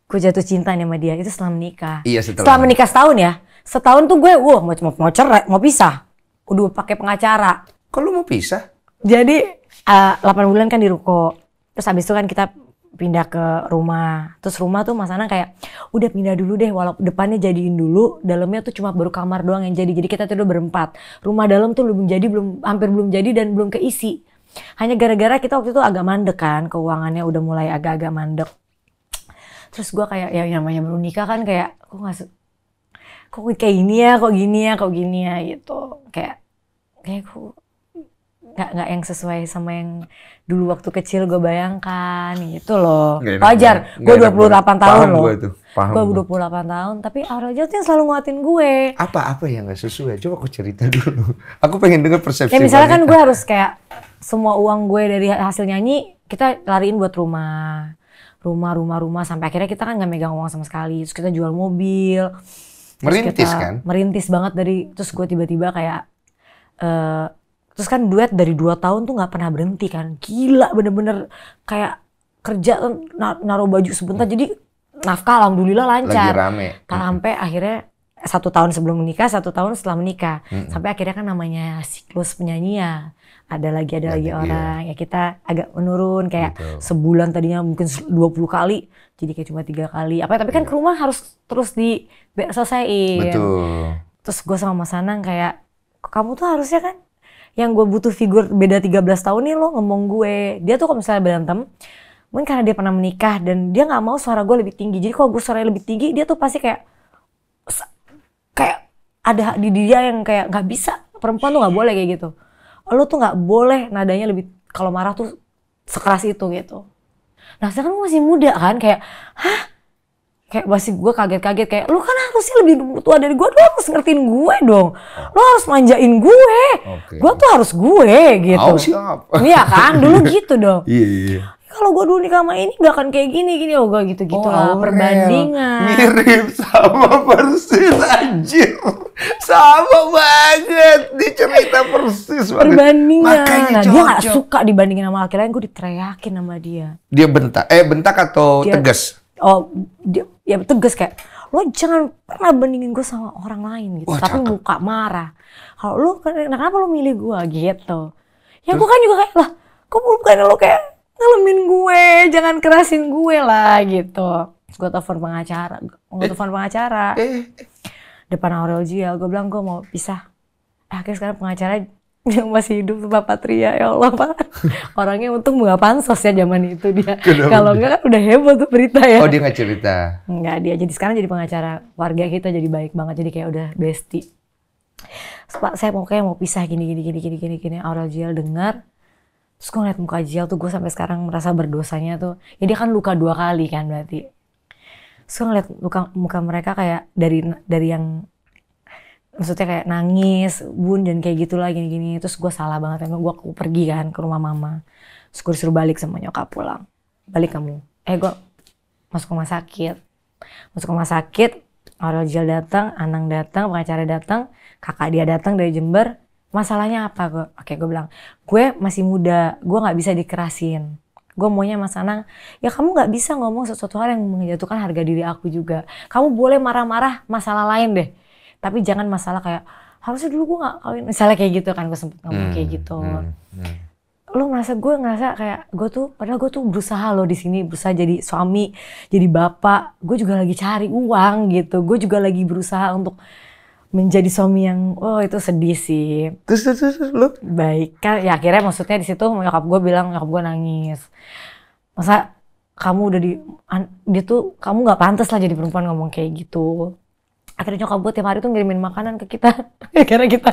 gue jatuh cinta nih sama dia itu setelah menikah. Iya setelah. Setelah menikah setahun ya. Setahun tuh gue, wah mau, mau, mau cerai, mau pisah. Udah pakai pengacara. Kok lu mau pisah? Jadi uh, eh, 8 bulan kan di ruko. Terus abis itu kan kita pindah ke rumah. Terus rumah tuh Mas Anang kayak udah pindah dulu deh walaupun depannya jadiin dulu, dalamnya tuh cuma baru kamar doang yang jadi. Jadi kita tuh udah berempat. Rumah dalam tuh belum jadi, belum hampir belum jadi dan belum keisi. Hanya gara-gara kita waktu itu agak mandek kan, keuangannya udah mulai agak-agak mandek terus gue kayak ya namanya baru nikah kan kayak kok nggak kok kayak gini ya kok gini ya kok gini ya gitu kayak kayak gue nggak nggak yang sesuai sama yang dulu waktu kecil gue bayangkan gitu loh wajar, enak, wajar gue 28 tahun loh gue 28 tahun tapi orang Jat yang selalu nguatin gue apa apa yang nggak sesuai coba aku cerita dulu aku pengen dengar persepsi ya misalnya kan gue harus kayak semua uang gue dari hasil nyanyi kita lariin buat rumah rumah rumah rumah sampai akhirnya kita kan nggak megang uang sama sekali terus kita jual mobil merintis kan merintis banget dari terus gue tiba-tiba kayak uh, terus kan duet dari dua tahun tuh nggak pernah berhenti kan gila bener-bener kayak kerja naruh baju sebentar hmm. jadi nafkah alhamdulillah lancar Lagi rame. sampai hmm. akhirnya satu tahun sebelum menikah, satu tahun setelah menikah. -hmm. Sampai akhirnya kan namanya siklus penyanyi ya ada lagi ada lagi iya. orang iya. ya kita agak menurun kayak Betul. sebulan tadinya mungkin 20 kali jadi kayak cuma tiga kali apa ya, tapi kan iya. ke rumah harus terus di selesaiin Betul. terus gue sama Mas Anang kayak kamu tuh harusnya kan yang gue butuh figur beda 13 tahun nih lo ngomong gue dia tuh kalau misalnya berantem mungkin karena dia pernah menikah dan dia nggak mau suara gue lebih tinggi jadi kalau gue suaranya lebih tinggi dia tuh pasti kayak kayak ada di dia yang kayak nggak bisa perempuan tuh nggak boleh kayak gitu lo tuh nggak boleh nadanya lebih kalau marah tuh sekeras itu gitu nah sekarang kan masih muda kan kayak hah kayak masih gue kaget-kaget kayak lo kan harusnya lebih tua dari gue lo harus ngertiin gue dong lo harus manjain gue okay. gue tuh harus gue gitu oh, iya kan dulu gitu dong iya, iya. iya kalau gue dulu nikah sama ini gak akan kayak gini gini oh gue gitu gitu oh, lah perbandingan mirip sama persis anjir sama banget di cerita persis banget. perbandingan Makanya nah, cocok. dia gak suka dibandingin sama laki lain gue diteriakin sama dia dia bentak eh bentak atau dia, tegas oh dia ya tegas kayak lo jangan pernah bandingin gue sama orang lain gitu Wah, tapi muka marah kalau lo kan, nah, kenapa lo milih gue gitu ya gue kan juga kayak lah kok bukan lo kayak ngalamin gue, jangan kerasin gue lah gitu. gue telepon pengacara, gue eh. telepon pengacara. Eh. eh, eh. Depan Aurel Giel, gue bilang gue mau pisah. Eh, akhirnya sekarang pengacara yang masih hidup tuh Bapak Tria ya Allah Pak. Orangnya untung nggak pansos ya zaman itu dia. Kalau enggak kan udah heboh tuh berita ya. Oh dia nggak cerita. Enggak dia jadi sekarang jadi pengacara warga kita jadi baik banget jadi kayak udah bestie. Pak saya mau kayak mau pisah gini gini gini gini gini gini Aurel Jiel dengar terus gue ngeliat muka Jial tuh gue sampai sekarang merasa berdosanya tuh ya dia kan luka dua kali kan berarti terus gue ngeliat luka, muka mereka kayak dari dari yang maksudnya kayak nangis bun dan kayak gitulah gini gini terus gue salah banget emang gue pergi kan ke rumah mama terus gue disuruh balik sama nyokap pulang balik kamu eh gue masuk rumah sakit masuk rumah sakit orang Jial datang Anang datang pengacara datang kakak dia datang dari Jember masalahnya apa gue oke gue bilang gue masih muda gue nggak bisa dikerasin gue maunya Mas Anang, ya kamu nggak bisa ngomong sesuatu hal yang menjatuhkan harga diri aku juga. Kamu boleh marah-marah masalah lain deh, tapi jangan masalah kayak harusnya dulu gue nggak kawin, misalnya kayak gitu kan gue sempet ngomong hmm, kayak gitu. Hmm, hmm. Lo merasa gue ngerasa kayak gue tuh, padahal gue tuh berusaha loh di sini berusaha jadi suami, jadi bapak. Gue juga lagi cari uang gitu. Gue juga lagi berusaha untuk menjadi suami yang oh itu sedih sih terus terus terus lu baik kan ya akhirnya maksudnya di situ nyokap gue bilang nyokap gue nangis masa kamu udah di an, dia tuh kamu nggak pantas lah jadi perempuan ngomong kayak gitu akhirnya nyokap gue tiap hari tuh ngirimin makanan ke kita karena kita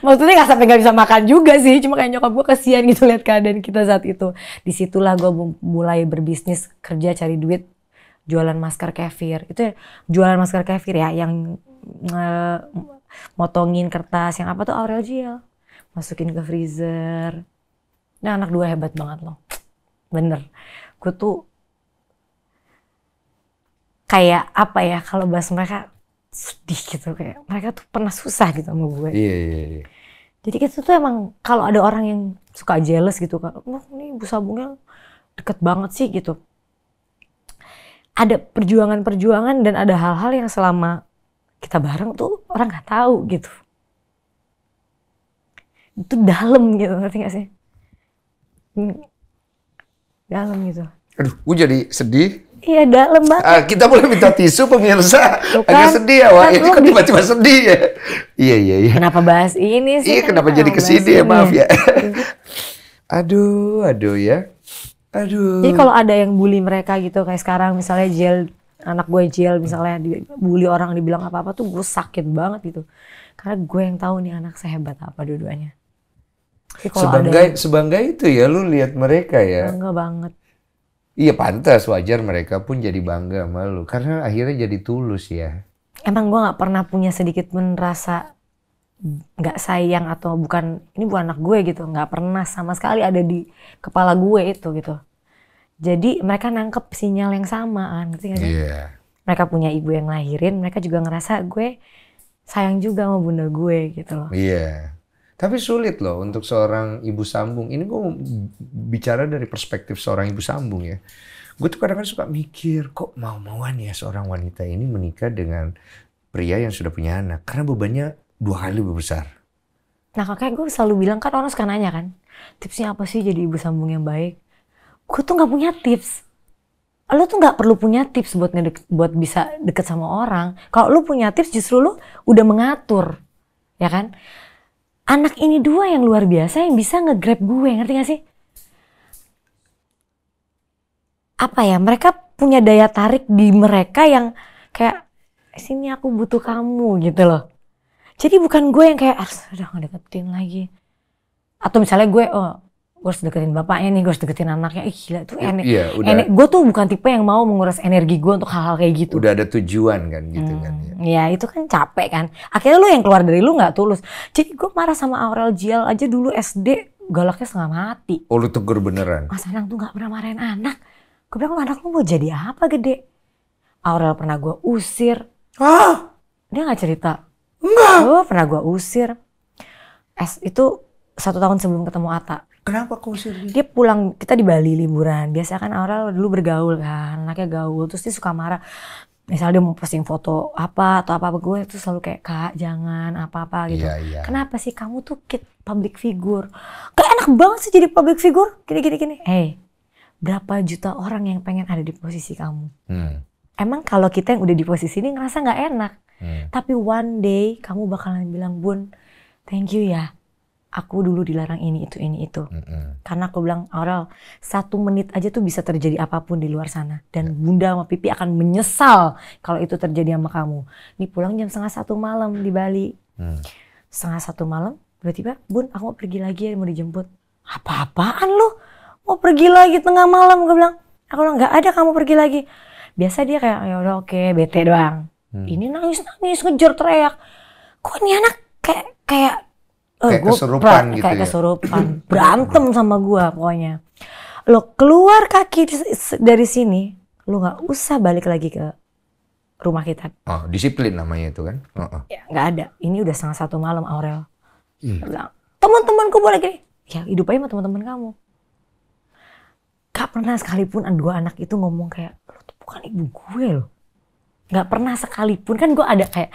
maksudnya nggak sampai nggak bisa makan juga sih cuma kayak nyokap gue kasihan gitu lihat keadaan kita saat itu disitulah gue mulai berbisnis kerja cari duit jualan masker kefir itu ya, jualan masker kefir ya yang uh, motongin kertas yang apa tuh Aurel Gel. Masukin ke freezer. Nah anak dua hebat banget loh. Bener. Gue tuh kayak apa ya kalau bahas mereka sedih gitu kayak mereka tuh pernah susah gitu sama gue. Iya iya iya. Jadi kita tuh emang kalau ada orang yang suka jealous gitu kan, oh, ini ibu sabungnya deket banget sih gitu. Ada perjuangan-perjuangan dan ada hal-hal yang selama kita bareng tuh orang nggak tahu gitu itu dalam gitu ngerti gak sih hmm. dalam gitu aduh gue jadi sedih Iya dalam banget. Uh, kita boleh minta tisu pemirsa. Bukan, Agak kan. sedih ya, wah kan, Ini kok tiba-tiba sedih ya. Iya, iya, iya. Kenapa bahas ini sih? Iya, kenapa, kenapa jadi kesini ya, maaf ya. aduh, aduh ya. Aduh. Jadi kalau ada yang bully mereka gitu, kayak sekarang misalnya Jel anak gue jail misalnya dibully orang dibilang apa apa tuh gue sakit banget gitu karena gue yang tahu nih anak sehebat apa dua-duanya sebagai yang... sebangga itu ya lu lihat mereka ya bangga banget iya pantas wajar mereka pun jadi bangga malu, karena akhirnya jadi tulus ya emang gue nggak pernah punya sedikit pun rasa nggak sayang atau bukan ini bukan anak gue gitu nggak pernah sama sekali ada di kepala gue itu gitu jadi mereka nangkep sinyal yang sama kan, ngerti gak sih? Iya. Mereka punya ibu yang lahirin, mereka juga ngerasa gue sayang juga sama bunda gue gitu loh. Iya. Yeah. Tapi sulit loh untuk seorang ibu sambung. Ini gue bicara dari perspektif seorang ibu sambung ya. Gue tuh kadang-kadang suka mikir, kok mau-mauan ya seorang wanita ini menikah dengan pria yang sudah punya anak. Karena bebannya dua kali lebih besar. Nah kakak gue selalu bilang kan orang suka nanya kan, tipsnya apa sih jadi ibu sambung yang baik? gue tuh nggak punya tips lo tuh nggak perlu punya tips buat ngedek, buat bisa deket sama orang. Kalau lo punya tips justru lo udah mengatur, ya kan? Anak ini dua yang luar biasa yang bisa ngegrab gue, ngerti gak sih? Apa ya? Mereka punya daya tarik di mereka yang kayak sini aku butuh kamu gitu loh. Jadi bukan gue yang kayak harus udah ngedeketin lagi. Atau misalnya gue oh gue harus deketin bapaknya nih, gue harus deketin anaknya. Ih gila, itu enek. Iya, enek. Gue tuh bukan tipe yang mau menguras energi gue untuk hal-hal kayak gitu. Udah ada tujuan kan gitu hmm, kan. Ya. Iya, ya, itu kan capek kan. Akhirnya lu yang keluar dari lu gak tulus. Jadi gue marah sama Aurel Jial aja dulu SD, galaknya setengah mati. Oh lu tegur beneran? Mas Anang tuh gak pernah marahin anak. Gue bilang, anak lu mau jadi apa gede? Aurel pernah gue usir. Hah? Dia gak cerita. Enggak. Oh, pernah gue usir. Es itu satu tahun sebelum ketemu Ata. Kenapa kok serius? Dia pulang, kita di Bali liburan. Biasanya kan Aurel dulu bergaul kan, anaknya gaul. Terus dia suka marah. Misalnya dia mau posting foto apa atau apa apa gue itu selalu kayak kak jangan apa-apa gitu. Iya, iya. Kenapa sih kamu tuh kid public figure? Kayak enak banget sih jadi public figure. Gini gini gini. Hey, berapa juta orang yang pengen ada di posisi kamu? Hmm. Emang kalau kita yang udah di posisi ini ngerasa gak enak. Hmm. Tapi one day kamu bakalan bilang bun, thank you ya aku dulu dilarang ini itu ini itu mm -hmm. karena aku bilang Aurel satu menit aja tuh bisa terjadi apapun di luar sana dan bunda sama pipi akan menyesal kalau itu terjadi sama kamu ini pulang jam setengah satu malam di Bali mm. setengah satu malam tiba-tiba bun aku mau pergi lagi ya mau dijemput apa-apaan lu mau pergi lagi tengah malam gue bilang aku bilang nggak ada kamu pergi lagi biasa dia kayak ya udah oke bete doang hmm. ini nangis nangis ngejar teriak kok ini anak kayak kayak Eh, kayak kesurupan pra, gitu kayak ya. kesurupan berantem sama gua pokoknya lo keluar kaki dari sini lo nggak usah balik lagi ke rumah kita oh disiplin namanya itu kan oh, oh. Iya, nggak oh, ya, gak ada ini udah setengah satu malam Aurel hmm. bilang teman-temanku boleh gini ya hidup aja sama teman-teman kamu gak pernah sekalipun dua anak itu ngomong kayak lo tuh bukan ibu gue loh nggak pernah sekalipun kan gue ada kayak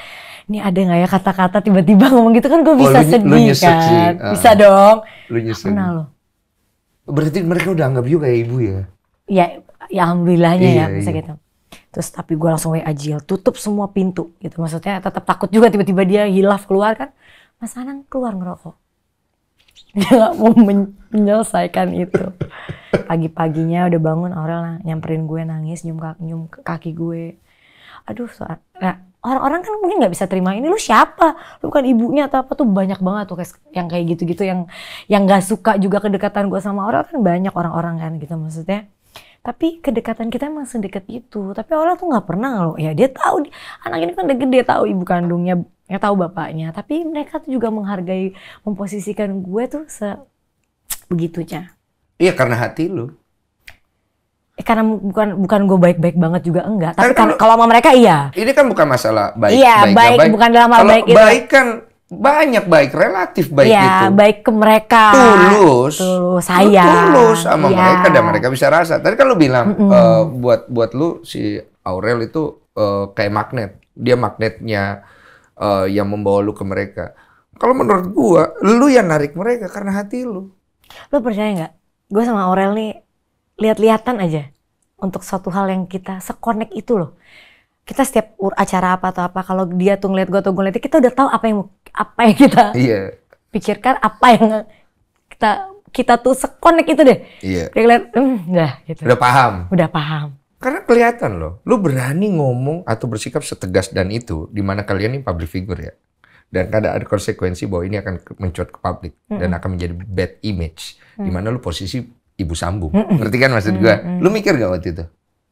ini ada nggak ya kata-kata tiba-tiba ngomong gitu kan gue bisa oh, sedih kan sih. Uh, bisa dong lu nyesek. pernah lo berarti mereka udah anggap you kayak ibu ya ya ya alhamdulillahnya ya, iya, ya bisa iya. gitu terus tapi gue langsung wa Jill tutup semua pintu gitu maksudnya tetap takut juga tiba-tiba dia hilaf keluar kan Mas Anang keluar ngerokok dia nggak mau men menyelesaikan itu pagi-paginya udah bangun Aurel nyamperin gue nangis nyium kaki gue aduh soal nah, orang-orang kan mungkin nggak bisa terima ini lu siapa lu kan ibunya atau apa tuh banyak banget tuh yang kayak gitu-gitu yang yang nggak suka juga kedekatan gue sama orang kan banyak orang-orang kan gitu maksudnya tapi kedekatan kita emang sedekat itu tapi orang tuh nggak pernah loh ya dia tahu anak ini kan udah gede tahu ibu kandungnya ya tahu bapaknya tapi mereka tuh juga menghargai memposisikan gue tuh se begitunya iya karena hati lu Eh, karena bukan bukan gue baik-baik banget juga enggak. Tapi kan, kalau sama mereka iya. Ini kan bukan masalah baik. Iya baik, baik, bukan dalam hal baik itu. Baik kan banyak baik relatif baik ya, itu baik ke mereka tulus tulus saya tulus sama ya. mereka dan mereka bisa rasa tadi kan lu bilang mm -mm. Uh, buat buat lu si Aurel itu uh, kayak magnet dia magnetnya uh, yang membawa lu ke mereka kalau menurut gua lu yang narik mereka karena hati lu lu percaya nggak Gue sama Aurel nih lihat-lihatan aja untuk suatu hal yang kita sekonek itu loh. Kita setiap acara apa atau apa kalau dia tuh ngeliat gue atau gue kita udah tahu apa yang apa yang kita yeah. pikirkan, apa yang kita kita tuh sekonek itu deh. Iya. Dia ngeliat, mm, udah gitu. Udah paham. Udah paham. Karena kelihatan loh, lu berani ngomong atau bersikap setegas dan itu, di mana kalian ini public figure ya. Dan kadang ada konsekuensi bahwa ini akan mencuat ke publik mm -hmm. dan akan menjadi bad image, mm -hmm. lu posisi ibu sambung. Mm -mm. Ngerti kan maksud mm -mm. Lu mikir gak waktu itu?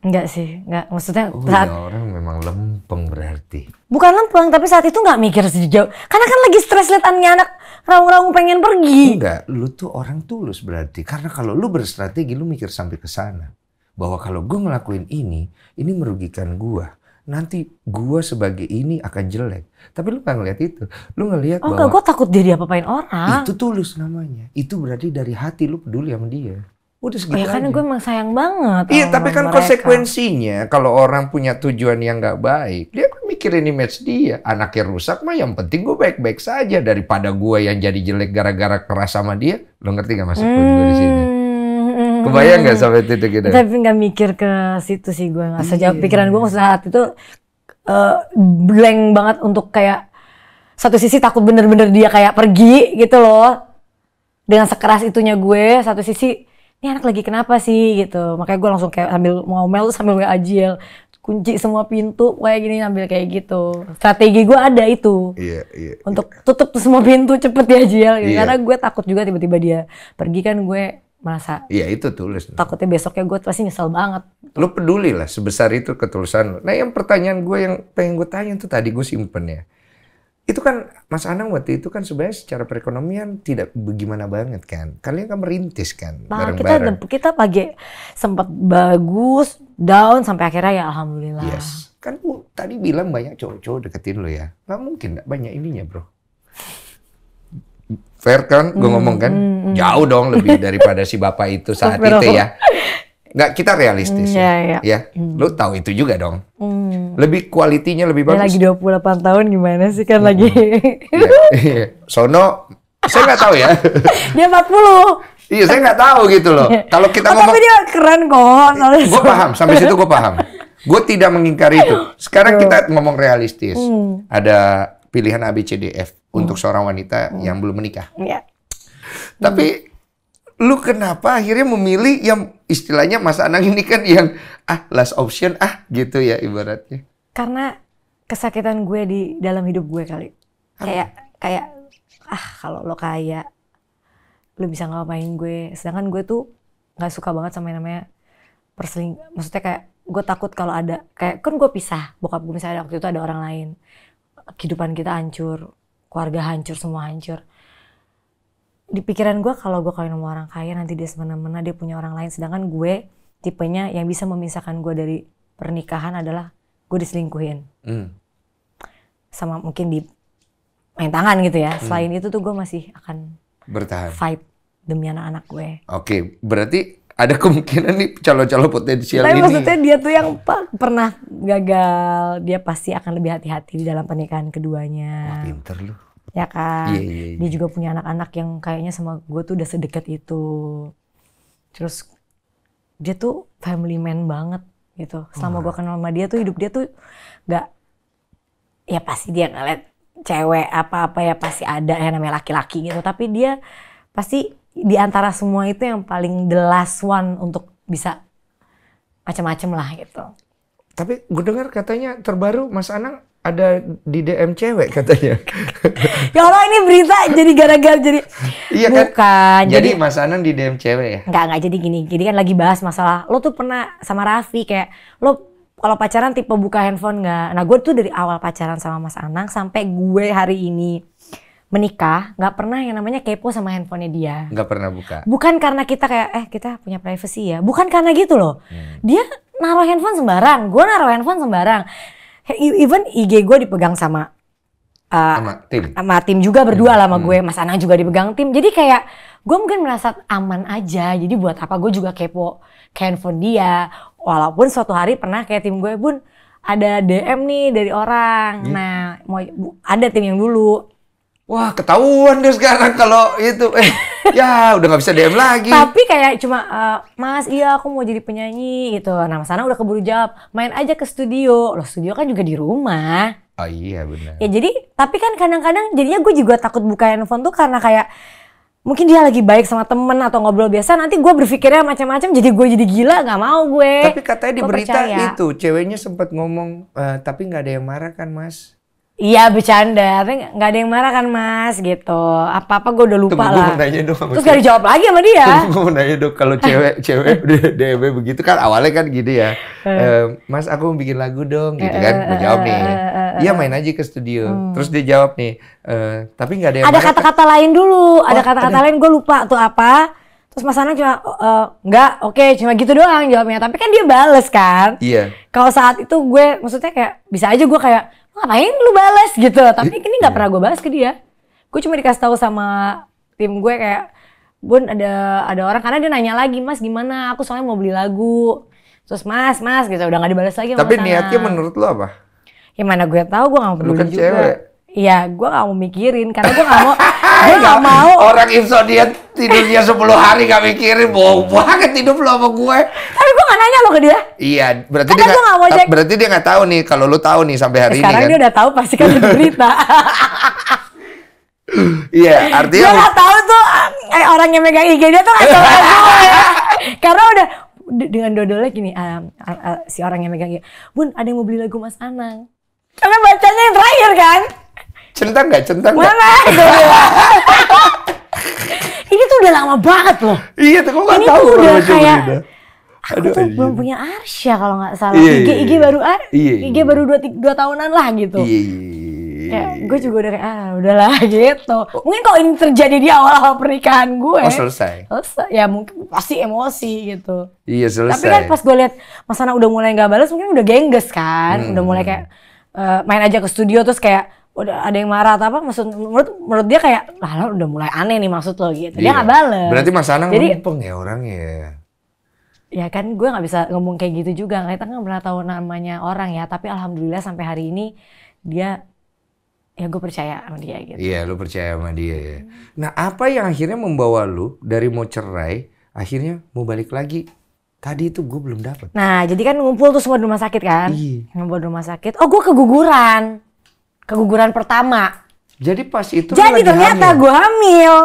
Enggak sih, enggak. Maksudnya oh, saat... ya orang memang lempeng berarti. Bukan lempeng, tapi saat itu nggak mikir sejauh. Karena kan lagi stres liat anak raung-raung pengen pergi. Enggak, lu tuh orang tulus berarti. Karena kalau lu berstrategi, lu mikir sampai ke sana. Bahwa kalau gue ngelakuin ini, ini merugikan gua. Nanti gua sebagai ini akan jelek. Tapi lu nggak ngeliat itu. Lu ngeliat oh, bahwa... Oh gue takut dia diapa-apain orang. Itu tulus namanya. Itu berarti dari hati lu peduli sama dia. Udah segitu. Oh, ya kan gue emang sayang banget. Iya, tapi kan mereka. konsekuensinya kalau orang punya tujuan yang nggak baik, dia kan mikirin image dia. Anaknya rusak mah yang penting gue baik-baik saja daripada gue yang jadi jelek gara-gara keras sama dia. Lo ngerti gak maksud hmm. gue di sini? Hmm. Kebayang gak sampai titik itu? Tapi nggak mikir ke situ sih gue Gak sejauh iya. pikiran gue saat itu uh, blank banget untuk kayak satu sisi takut bener-bener dia kayak pergi gitu loh dengan sekeras itunya gue satu sisi ini anak lagi kenapa sih gitu makanya gue langsung kayak ambil ngomel sambil gue ajil kunci semua pintu kayak gini ambil kayak gitu strategi gue ada itu iya, iya, untuk iya. tutup semua pintu cepet ya ajil, gitu. iya. karena gue takut juga tiba-tiba dia pergi kan gue merasa iya itu tulis takutnya besoknya gue pasti nyesel banget lo peduli lah sebesar itu ketulusan. lo nah yang pertanyaan gue yang pengen gue tanya itu tadi gue simpen ya itu kan Mas Anang waktu itu kan sebenarnya secara perekonomian tidak bagaimana banget kan. Kalian kan merintis kan nah, bareng-bareng. Kita kita pagi sempat bagus, down sampai akhirnya ya alhamdulillah. Yes. Kan bu, tadi bilang banyak cowok-cowok deketin lo ya. nggak mungkin gak banyak ininya, Bro. Fair kan gue hmm, ngomong kan? Mm, mm. Jauh dong lebih daripada si bapak itu saat itu ya nggak kita realistis mm, ya. Iya. Ya, ya. Mm. Lu tahu itu juga dong. Mm. Lebih kualitinya lebih bagus. Ya, lagi 28 tahun gimana sih kan mm. lagi. ya. Sono saya nggak tahu ya. dia 40. Iya, saya nggak tahu gitu loh. Kalau kita oh, ngomong tapi dia keren kok. Gue paham, sampai situ gue paham. Gue tidak mengingkari itu. Sekarang kita ngomong realistis. Mm. Ada pilihan A B C D F mm. untuk hmm. seorang wanita mm. yang belum menikah. Yeah. Tapi lu kenapa akhirnya memilih yang istilahnya Mas Anang ini kan yang ah last option ah gitu ya ibaratnya. Karena kesakitan gue di dalam hidup gue kali. Kayak kayak ah kalau lo kaya lu bisa ngapain gue. Sedangkan gue tuh nggak suka banget sama yang namanya perseling maksudnya kayak gue takut kalau ada kayak kan gue pisah bokap gue misalnya waktu itu ada orang lain kehidupan kita hancur keluarga hancur semua hancur di pikiran gue kalau gue kawin sama orang kaya nanti dia semena-mena dia punya orang lain sedangkan gue tipenya yang bisa memisahkan gue dari pernikahan adalah gue diselingkuhin hmm. sama mungkin di main tangan gitu ya hmm. selain hmm. itu tuh gue masih akan bertahan fight demi anak-anak gue oke berarti ada kemungkinan nih calon-calon potensial Tapi ini. maksudnya dia tuh yang pernah gagal, dia pasti akan lebih hati-hati di dalam pernikahan keduanya. Wah, pinter loh ya kan yeah, yeah, yeah. dia juga punya anak-anak yang kayaknya sama gue tuh udah sedekat itu terus dia tuh family man banget gitu selama gue kenal sama dia tuh hidup dia tuh nggak ya pasti dia ngeliat cewek apa-apa ya pasti ada yang namanya laki-laki gitu tapi dia pasti di antara semua itu yang paling the last one untuk bisa macam-macam lah gitu tapi gue dengar katanya terbaru Mas Anang ada di DM cewek katanya. ya Allah ini berita jadi gara-gara jadi iya kan? Jadi, jadi Mas Anan di DM cewek ya? Enggak, enggak jadi gini. Jadi kan lagi bahas masalah lo tuh pernah sama Raffi kayak lo kalau pacaran tipe buka handphone nggak? Nah gue tuh dari awal pacaran sama Mas Anang sampai gue hari ini menikah nggak pernah yang namanya kepo sama handphonenya dia. Nggak pernah buka. Bukan karena kita kayak eh kita punya privacy ya. Bukan karena gitu loh. Hmm. Dia naruh handphone sembarang, gue naruh handphone sembarang even IG gue dipegang sama uh, sama tim sama tim juga berdua hmm. lah sama gue hmm. Mas Anang juga dipegang tim jadi kayak gue mungkin merasa aman aja jadi buat apa gue juga kepo handphone dia walaupun suatu hari pernah kayak tim gue pun ada DM nih dari orang hmm. nah mau ada tim yang dulu Wah ketahuan deh sekarang kalau itu eh ya udah nggak bisa DM lagi. Tapi kayak cuma uh, Mas iya aku mau jadi penyanyi gitu. Nah sana udah keburu jawab main aja ke studio. Loh studio kan juga di rumah. Oh iya benar. Ya jadi tapi kan kadang-kadang jadinya gue juga takut buka handphone tuh karena kayak mungkin dia lagi baik sama temen atau ngobrol biasa nanti gue berpikirnya macam-macam jadi gue jadi gila nggak mau gue tapi katanya di gua berita percaya. itu ceweknya sempat ngomong e, tapi nggak ada yang marah kan mas Iya bercanda, tapi nggak ada yang marah kan mas gitu. Apa apa gue udah lupa lah. Gue nanya dong, Terus gak dijawab lagi sama dia. gue mau nanya dong kalau cewek cewek DM begitu kan awalnya kan gini ya. Eh. mas aku mau bikin lagu dong gitu kan. Eh, eh, gue jawab nih. Iya main aja ke studio. Hmm. Terus dia jawab nih. tapi nggak ada yang Ada kata-kata lain dulu. Oh, ada kata-kata lain gue lupa tuh apa. Terus Mas Anang cuma nggak, oke, cuma gitu doang jawabnya. Tapi kan dia bales kan. Iya. Kalau saat itu gue, maksudnya kayak bisa aja gue kayak ngapain lu balas gitu tapi iya. ini nggak pernah gue balas ke dia gue cuma dikasih tahu sama tim gue kayak bun ada ada orang karena dia nanya lagi mas gimana aku soalnya mau beli lagu terus mas mas gitu udah nggak dibalas lagi tapi niatnya menurut lo apa ya gue tahu gue nggak peduli kan juga cewek. Iya, gue gak mau mikirin karena gue gak mau, gue gak mau. Orang insomnia tidurnya 10 hari gak mikirin, bohong banget tidur lo sama gue. Tapi gue gak nanya lo ke dia. Iya, berarti karena dia kan gak, mau ah, cek. berarti dia gak tahu nih kalau lo tahu nih sampai hari Sekarang ini. Sekarang kan. dia kan? udah tahu pasti kan berita. Iya, artinya dia gak tahu tuh eh, orang yang megang IG dia tuh gak tahu gue. Karena udah dengan dodolnya gini, uh, uh, uh, si orang yang megang IG, Bun, ada yang mau beli lagu Mas Anang. Karena bacanya yang terakhir kan? centang nggak centang nggak ini tuh udah lama banget loh iya tuh kamu tahu tuh udah kayak gitu. Aku Aduh, tuh iya. belum punya Arsya kalau nggak salah. Iya, IG, IG iya, iya. baru Ar, iya, iya. IG baru dua, dua tahunan lah gitu. Iya, iya. iya kayak gue juga udah kayak ah udahlah gitu. Oh. Mungkin kalau ini terjadi di awal-awal pernikahan gue. Oh selesai. Selesai. Ya mungkin pasti emosi gitu. Iya selesai. Tapi kan pas gue lihat Mas Ana udah mulai nggak balas mungkin udah gengges kan, hmm. udah mulai hmm. kayak uh, main aja ke studio terus kayak udah ada yang marah atau apa maksud menurut menurut dia kayak lah lo udah mulai aneh nih maksud lo gitu dia iya. nggak bales berarti mas Anang jadi orang ya orangnya ya? ya kan gue nggak bisa ngomong kayak gitu juga kita nggak pernah tahu namanya orang ya tapi alhamdulillah sampai hari ini dia ya gue percaya sama dia gitu iya lu percaya sama dia ya nah apa yang akhirnya membawa lu dari mau cerai akhirnya mau balik lagi Tadi itu gue belum dapet. Nah, jadi kan ngumpul tuh semua di rumah sakit kan? Iya. Ngumpul di rumah sakit. Oh, gue keguguran keguguran pertama. Jadi pas itu Jadi ternyata gue hamil.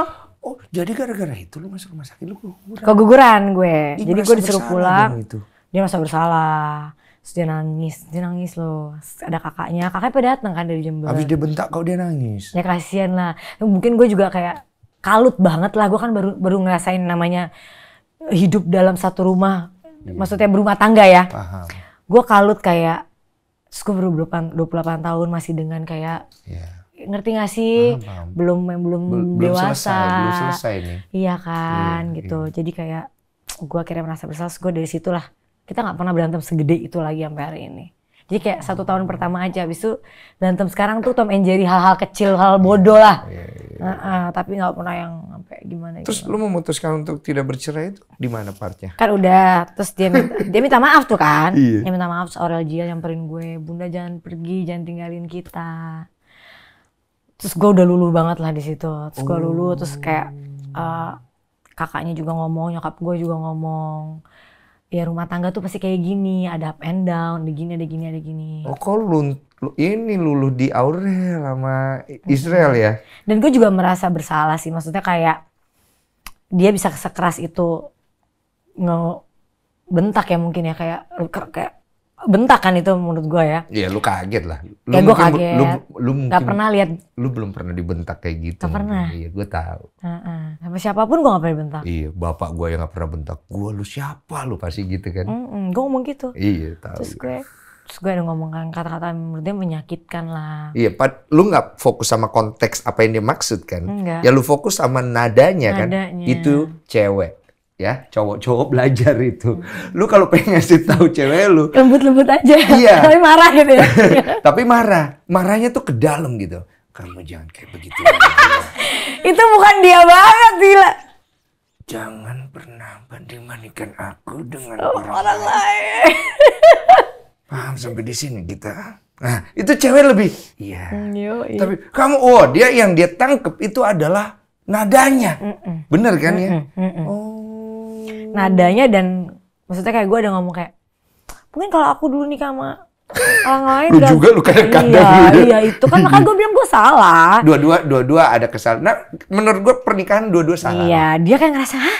Oh, jadi gara-gara itu lu masuk rumah sakit lu keguguran. Keguguran gue. Ih, jadi gue disuruh pulang. Itu. Dia masa bersalah. Terus dia nangis, dia nangis loh. Ada kakaknya, kakaknya pada datang kan dari Jember. Habis dia bentak kau dia nangis. Ya kasihan lah. Mungkin gue juga kayak kalut banget lah. Gue kan baru baru ngerasain namanya hidup dalam satu rumah. Iya. Maksudnya berumah tangga ya. Paham. Gue kalut kayak terus gue baru 28, tahun masih dengan kayak yeah. ngerti gak sih paham, paham. belum belum Bel belum dewasa selesai, belum selesai nih iya kan yeah, gitu yeah. jadi kayak gue akhirnya merasa bersalah gue dari situlah kita nggak pernah berantem segede itu lagi sampai hari ini jadi kayak satu tahun pertama aja, abis itu berantem sekarang tuh Tom and Jerry hal-hal kecil, hal bodoh lah. Oh, iya, iya, iya. Uh, uh, tapi nggak pernah yang sampai gimana. Terus gimana. Gitu. lu memutuskan untuk tidak bercerai itu di mana partnya? Kan udah, terus dia minta, dia minta maaf tuh kan. Iya. Dia minta maaf Aurel yang nyamperin gue, bunda jangan pergi, jangan tinggalin kita. Terus gue udah lulu banget lah di situ. Terus gue lulu, terus kayak uh, kakaknya juga ngomong, nyokap gue juga ngomong ya rumah tangga tuh pasti kayak gini, ada up and down, ada gini, ada gini, ada gini. Oh kok lu, lu ini luluh di Aurel sama Israel ya? Dan gue juga merasa bersalah sih, maksudnya kayak dia bisa sekeras itu nge bentak ya mungkin ya kayak kayak bentak kan itu menurut gue ya. Iya lu kaget lah. Lu ya gue kaget. Lu, lu mungkin, gak pernah lihat. Lu belum pernah dibentak kayak gitu. Gak pernah. Iya gue tahu. Uh -uh. Sama siapapun gue gak pernah bentak. Iya, bapak gue yang gak pernah bentak. Gue lu siapa lu pasti gitu kan. Mm -mm, gue ngomong gitu. Iya, tahu. Terus gue terus gue ada ngomong kata-kata menurut dia menyakitkan lah. Iya, pat, lu nggak fokus sama konteks apa yang dia maksud kan? Enggak. Ya lu fokus sama nadanya, kan? nadanya. kan. Itu cewek ya cowok-cowok belajar itu. Lu kalau pengen ngasih tahu cewek lu lembut-lembut aja. Iya. Tapi marah gitu ya. Tapi marah, marahnya tuh ke dalam gitu kamu jangan kayak begitu. Itu bukan dia banget, gila. Jangan pernah banding-bandingkan aku dengan oh, orang, orang lain. Paham sampai di sini kita. Nah, itu cewek lebih. Iya. Hmm, yeah. Iya. Tapi kamu, oh dia yang dia tangkep itu adalah nadanya. Mm -mm. Bener kan mm -mm. ya? Mm -mm. Oh. Nadanya dan maksudnya kayak gue ada ngomong kayak, mungkin kalau aku dulu nikah sama orang lain lu juga lu kayak kadang iya, ya iya itu kan makanya gue bilang gue salah dua-dua dua-dua ada kesal nah menurut gue pernikahan dua-dua salah iya dia kayak ngerasa hah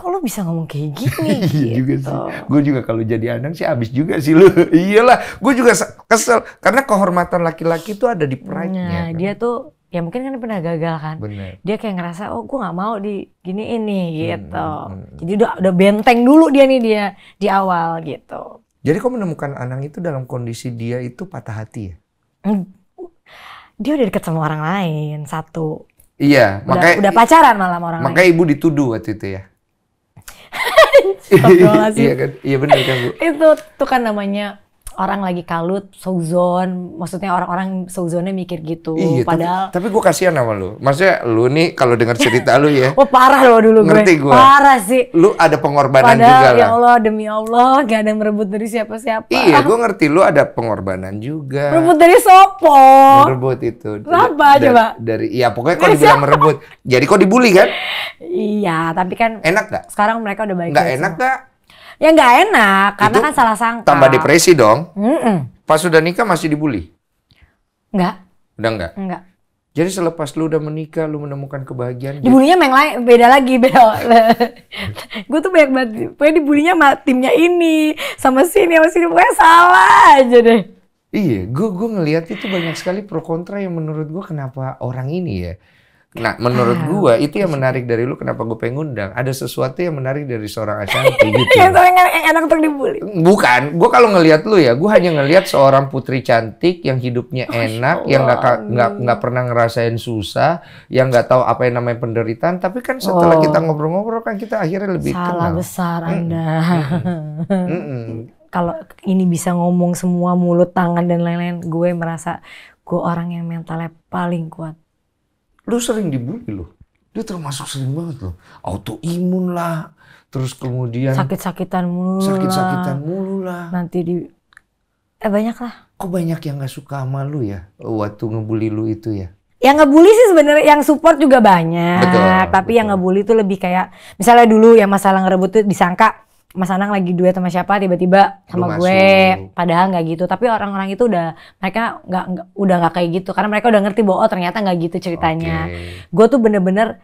kok lu bisa ngomong kayak gini gitu. iya juga sih gitu. gue juga kalau jadi anak sih abis juga sih lu iyalah gue juga kesel karena kehormatan laki-laki itu ada di perannya nah, kan? dia tuh ya mungkin kan pernah gagal kan Bener. dia kayak ngerasa oh gue nggak mau di gini ini gitu hmm, hmm, hmm. jadi udah udah benteng dulu dia nih dia di awal gitu jadi kau menemukan Anang itu dalam kondisi dia itu patah hati ya? Hmm. Dia udah deket sama orang lain, satu. Iya, udah, makanya... Udah pacaran malah orang makanya lain. Makanya ibu dituduh waktu itu ya? iya kan? Iya bener kan Bu? itu tuh kan namanya orang lagi kalut, sozon maksudnya orang-orang sozonnya mikir gitu. Iya, padahal tapi, tapi gue kasihan sama lu. Maksudnya lu nih kalau dengar cerita lu ya. oh, parah lo dulu ngerti gue. Parah sih. Lu ada pengorbanan padahal, juga ya lah. ya Allah, demi Allah, gak ada yang merebut dari siapa-siapa. Iya, gue ngerti lu ada pengorbanan juga. Merebut dari sopo. Merebut itu. Kenapa da coba? Dari iya, pokoknya kalau dibilang merebut. Jadi kok dibully kan? Iya, tapi kan enak gak? Sekarang mereka udah baik. Gak enak gak? Ya nggak enak, karena itu kan salah sangka. Tambah depresi dong. Mm -mm. Pas sudah nikah masih dibully? Nggak. Udah nggak? Nggak. Jadi selepas lu udah menikah, lu menemukan kebahagiaan. Dibulinya gitu. beda lagi, bel. gue tuh banyak banget, pokoknya dibulinya sama timnya ini, sama sini, sama sini, pokoknya salah aja deh. Iya, gue gue ngeliat itu banyak sekali pro kontra yang menurut gue kenapa orang ini ya Nah, menurut ah, gua itu yang menarik dari lu kenapa gua pengen ngundang. Ada sesuatu yang menarik dari seorang Ashanti gitu. yang enak untuk dibully. Bukan, gua kalau ngelihat lu ya, gua hanya ngelihat seorang putri cantik yang hidupnya oh, enak, ya yang gak, nggak nggak pernah ngerasain susah, yang nggak tahu apa yang namanya penderitaan. Tapi kan setelah oh. kita ngobrol-ngobrol kan kita akhirnya lebih Salah kenal. besar Anda. Mm -mm. Kalau ini bisa ngomong semua mulut, tangan dan lain-lain, gue merasa gue orang yang mentalnya paling kuat Lu sering dibully loh. Dia termasuk sering banget loh. Autoimun lah. Terus kemudian sakit-sakitan mulu Sakit-sakitan mulu lah. Nanti di eh banyak lah. Kok banyak yang nggak suka sama lu ya waktu ngebully lu itu ya? Yang ngebully sih sebenarnya yang support juga banyak. Betul, tapi betul. yang ngebully itu lebih kayak misalnya dulu yang masalah ngerebut itu disangka Mas Anang lagi duet sama siapa tiba-tiba sama Lu gue padahal nggak gitu tapi orang-orang itu udah mereka nggak udah nggak kayak gitu karena mereka udah ngerti bahwa oh ternyata nggak gitu ceritanya okay. gue tuh bener-bener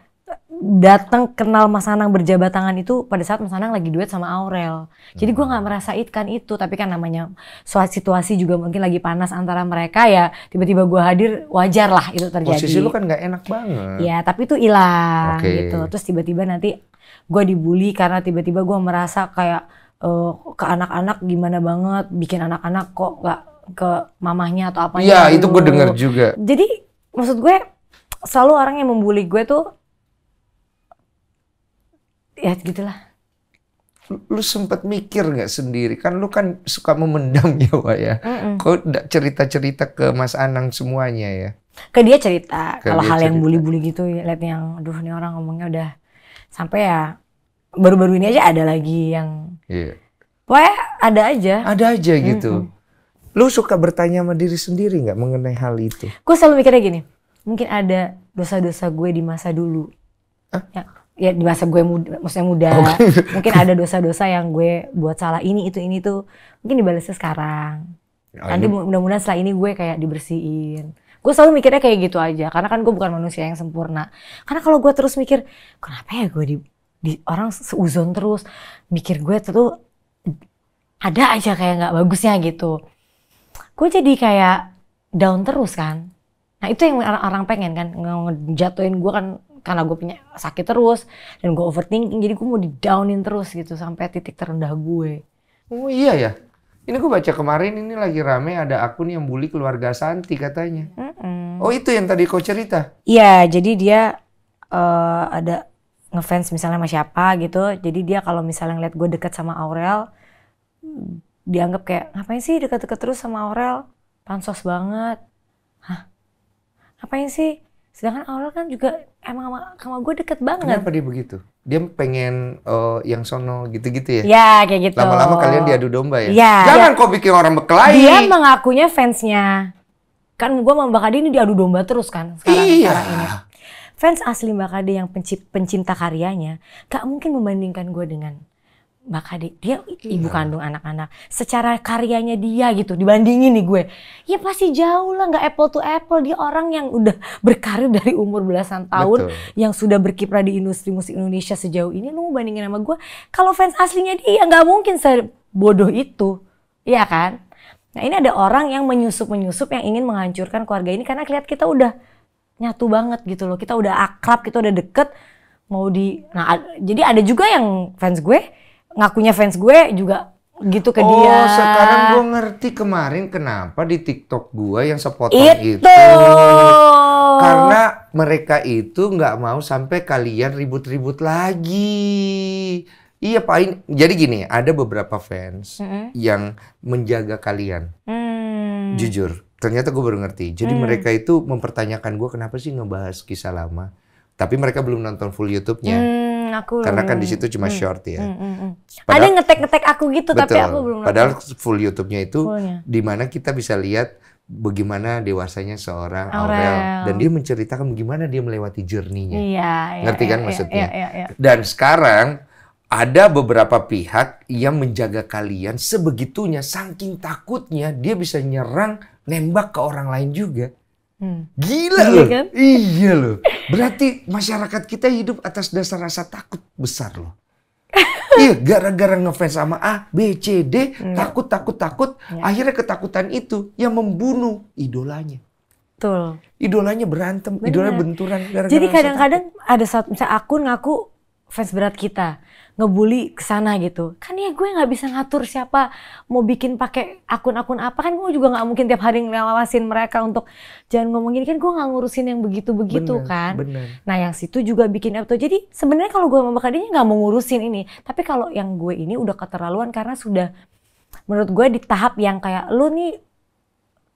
datang kenal Mas Anang berjabat tangan itu pada saat Mas Anang lagi duet sama Aurel jadi gue nggak merasa kan itu tapi kan namanya suatu situasi juga mungkin lagi panas antara mereka ya tiba-tiba gue hadir wajar lah itu terjadi posisi lu kan nggak enak banget ya tapi itu hilang okay. gitu terus tiba-tiba nanti gue dibully karena tiba-tiba gue merasa kayak uh, ke anak-anak gimana banget bikin anak-anak kok nggak ke mamahnya atau apa Iya gitu. itu gue dengar juga. Jadi maksud gue selalu orang yang membuli gue tuh ya gitulah. Lu, lu sempat mikir nggak sendiri kan lu kan suka memendam ya Wak ya. Kok -mm. cerita-cerita ke Mas Anang semuanya ya. Ke dia cerita kalau hal cerita. yang bully-bully gitu lihat yang aduh nih orang ngomongnya udah sampai ya baru-baru ini aja ada lagi yang yeah. pokoknya ada aja ada aja gitu lu suka bertanya sama diri sendiri nggak mengenai hal itu gue selalu mikirnya gini mungkin ada dosa-dosa gue di masa dulu huh? ya, ya di masa gue muda maksudnya muda okay. Oh, gitu. mungkin ada dosa-dosa yang gue buat salah ini itu ini tuh mungkin dibalasnya sekarang oh, nanti iya. mudah-mudahan setelah ini gue kayak dibersihin Gue selalu mikirnya kayak gitu aja, karena kan gue bukan manusia yang sempurna. Karena kalau gue terus mikir, kenapa ya gue di, di orang seuzon terus, mikir gue tuh ada aja kayak nggak bagusnya gitu. Gue jadi kayak down terus kan. Nah itu yang orang-orang pengen kan, ngejatuhin gue kan karena gue punya sakit terus dan gue overthinking jadi gue mau di downin terus gitu sampai titik terendah gue. Oh iya ya, ini gue baca kemarin ini lagi rame ada akun yang bully keluarga Santi katanya. Mm -mm. Oh itu yang tadi kau cerita? Iya, jadi dia uh, ada ngefans misalnya sama siapa gitu. Jadi dia kalau misalnya ngeliat gue deket sama Aurel, dianggap kayak ngapain sih deket-deket terus sama Aurel? Pansos banget. Hah? Ngapain sih? Sedangkan Aurel kan juga emang sama, sama gue deket banget. Kenapa dia begitu? Dia pengen uh, yang sono gitu-gitu ya? Ya kayak gitu. Lama-lama kalian diadu domba ya? ya, ya. Jangan ya. kok bikin orang berkelahi. Dia mengakunya fansnya. Kan gue sama Mbak Kade ini diadu domba terus kan sekarang, iya. Fans asli Mbak Kade yang pencinta karyanya, gak mungkin membandingkan gue dengan maka di, dia iya. ibu kandung anak-anak. Secara karyanya dia gitu, dibandingin nih gue. Ya pasti jauh lah, nggak apple to apple. Dia orang yang udah berkarir dari umur belasan tahun. Betul. Yang sudah berkiprah di industri musik Indonesia sejauh ini. Lu mau bandingin sama gue, kalau fans aslinya dia ya nggak mungkin sebodoh itu. ya kan? Nah ini ada orang yang menyusup-menyusup yang ingin menghancurkan keluarga ini. Karena lihat kita udah nyatu banget gitu loh. Kita udah akrab, kita udah deket. Mau di... Nah jadi ada juga yang fans gue ngakunya fans gue juga gitu ke oh, dia. Oh, sekarang gue ngerti kemarin kenapa di TikTok gue yang sepotong itu. itu. Karena mereka itu nggak mau sampai kalian ribut-ribut lagi. Iya, paling jadi gini, ada beberapa fans mm -hmm. yang menjaga kalian. Mm. Jujur, ternyata gue baru ngerti. Jadi mm. mereka itu mempertanyakan gue kenapa sih ngebahas kisah lama. Tapi mereka belum nonton full YouTube-nya. Mm aku karena kan di situ cuma hmm. short ya. Hmm. Hmm. hmm. Padahal, Ada ngetek-ngetek aku gitu betul, tapi aku belum. Padahal full YouTube-nya itu di mana kita bisa lihat bagaimana dewasanya seorang Aurel. Aurel dan dia menceritakan bagaimana dia melewati jerninya. Iya, iya, Ngerti kan iya, maksudnya? Iya, iya, iya. Dan sekarang ada beberapa pihak yang menjaga kalian sebegitunya saking takutnya dia bisa nyerang nembak ke orang lain juga. Hmm. Gila iya, loh. Kan? Iya loh. Berarti masyarakat kita hidup atas dasar rasa takut besar loh. iya, gara-gara ngefans sama A, B, C, D, hmm. takut, takut, takut. Ya. Akhirnya ketakutan itu yang membunuh idolanya. Betul. Idolanya berantem, Bener. idolanya benturan. Gara -gara Jadi kadang-kadang ada saat misalnya aku ngaku fans berat kita ngebully ke sana gitu. Kan ya gue nggak bisa ngatur siapa mau bikin pakai akun-akun apa kan gue juga nggak mungkin tiap hari ngawasin mereka untuk jangan ngomongin kan gue nggak ngurusin yang begitu-begitu kan. Bener. Nah yang situ juga bikin apa Jadi sebenarnya kalau gue sama Kak nggak mau ngurusin ini. Tapi kalau yang gue ini udah keterlaluan karena sudah menurut gue di tahap yang kayak lu nih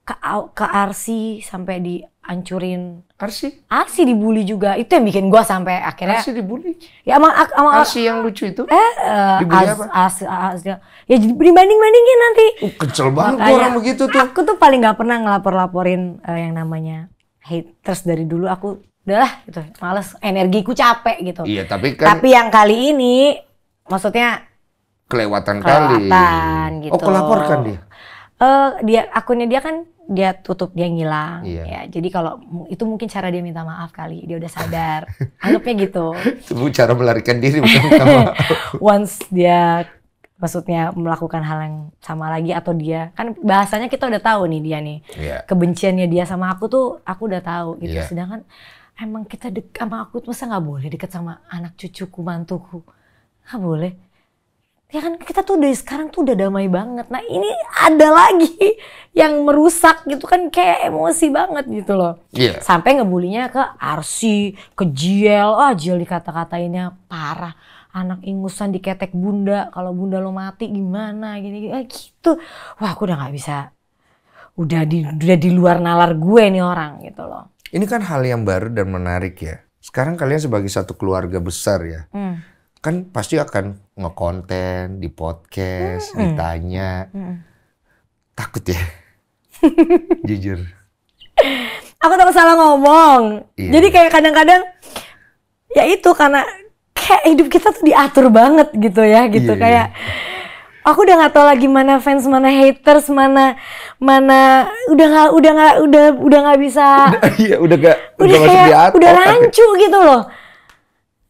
ke, ke Arsi sampai dihancurin. Arsi? Arsi dibully juga. Itu yang bikin gua sampai akhirnya. Arsi dibully? Ya emang, emang Arsi yang lucu itu? Eh, uh, as, apa? As, as, as, ya dibanding-bandingin nanti. Uh, kecel banget Makanya, orang begitu tuh. Aku tuh paling gak pernah ngelapor-laporin uh, yang namanya haters dari dulu aku udah gitu males energiku capek gitu iya tapi kan tapi yang kali ini maksudnya kelewatan, kelewatan kali gitu. oh kelaporkan dia uh, dia akunnya dia kan dia tutup dia ngilang iya. ya jadi kalau itu mungkin cara dia minta maaf kali dia udah sadar anggapnya gitu itu cara melarikan diri bukan minta maaf once dia maksudnya melakukan hal yang sama lagi atau dia kan bahasanya kita udah tahu nih dia nih yeah. kebenciannya dia sama aku tuh aku udah tahu gitu yeah. sedangkan emang kita dek sama aku tuh masa nggak boleh deket sama anak cucuku mantuku nggak boleh ya kan kita tuh dari sekarang tuh udah damai banget nah ini ada lagi yang merusak gitu kan kayak emosi banget gitu loh yeah. sampai ngebulinya ke Arsi ke Jiel ah oh, Jiel dikata-katainnya parah anak ingusan diketek bunda kalau bunda lo mati gimana gini, gini Eh, gitu wah aku udah nggak bisa udah di udah di luar nalar gue nih orang gitu loh ini kan hal yang baru dan menarik ya sekarang kalian sebagai satu keluarga besar ya hmm kan pasti akan ngekonten di podcast, hmm. ditanya. Hmm. Takut ya. Jujur. Aku takut salah ngomong. yeah. Jadi kayak kadang-kadang ya itu karena kayak hidup kita tuh diatur banget gitu ya gitu yeah, iya. kayak yeah. Aku udah nggak tahu lagi mana fans, mana haters, mana mana udah nggak udah nggak udah udah nggak bisa. Udah, iya, udah nggak udah, udah kayak, udah rancu gitu loh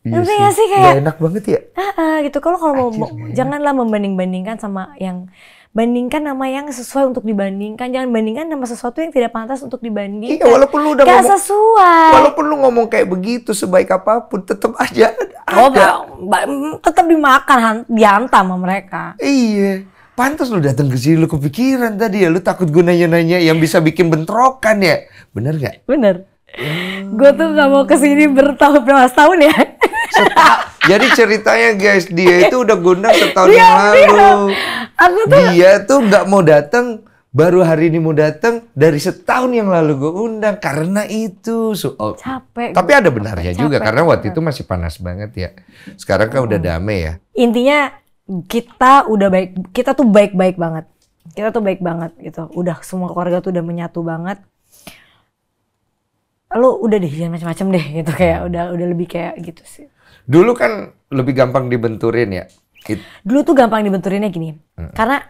Iya Nanti sih. sih kayak enak banget ya. Ah, ah gitu kalau kalau mau janganlah membanding-bandingkan sama yang bandingkan nama yang sesuai untuk dibandingkan. Jangan bandingkan nama sesuatu yang tidak pantas untuk dibandingkan. Iya, walaupun lu udah Gak ngomong, sesuai. Walaupun lu ngomong kayak begitu sebaik apapun tetap aja oh, ada. Oh, tetap dimakan diantam sama mereka. Iya. Pantas lu datang ke sini lu kepikiran tadi ya, lu takut gunanya nanya yang bisa bikin bentrokan ya. Bener gak? Bener. Gue tuh gak mau kesini bertahun berapa tahun ya. Seta Jadi ceritanya guys, dia itu udah gundah setahun dia, yang iya. lalu. Dia, aku tuh dia tuh nggak mau datang, baru hari ini mau datang dari setahun yang lalu gue undang karena itu. So, oh. Capek. Tapi ada benarnya capek, juga capek, karena waktu capek. itu masih panas banget ya. Sekarang kan hmm. udah oh. damai ya. Intinya kita udah baik, kita tuh baik-baik banget. Kita tuh baik banget gitu. Udah semua keluarga tuh udah menyatu banget lu udah deh jangan macam-macam deh gitu kayak hmm. udah udah lebih kayak gitu sih. Dulu kan lebih gampang dibenturin ya. It... Dulu tuh gampang dibenturinnya gini, hmm. karena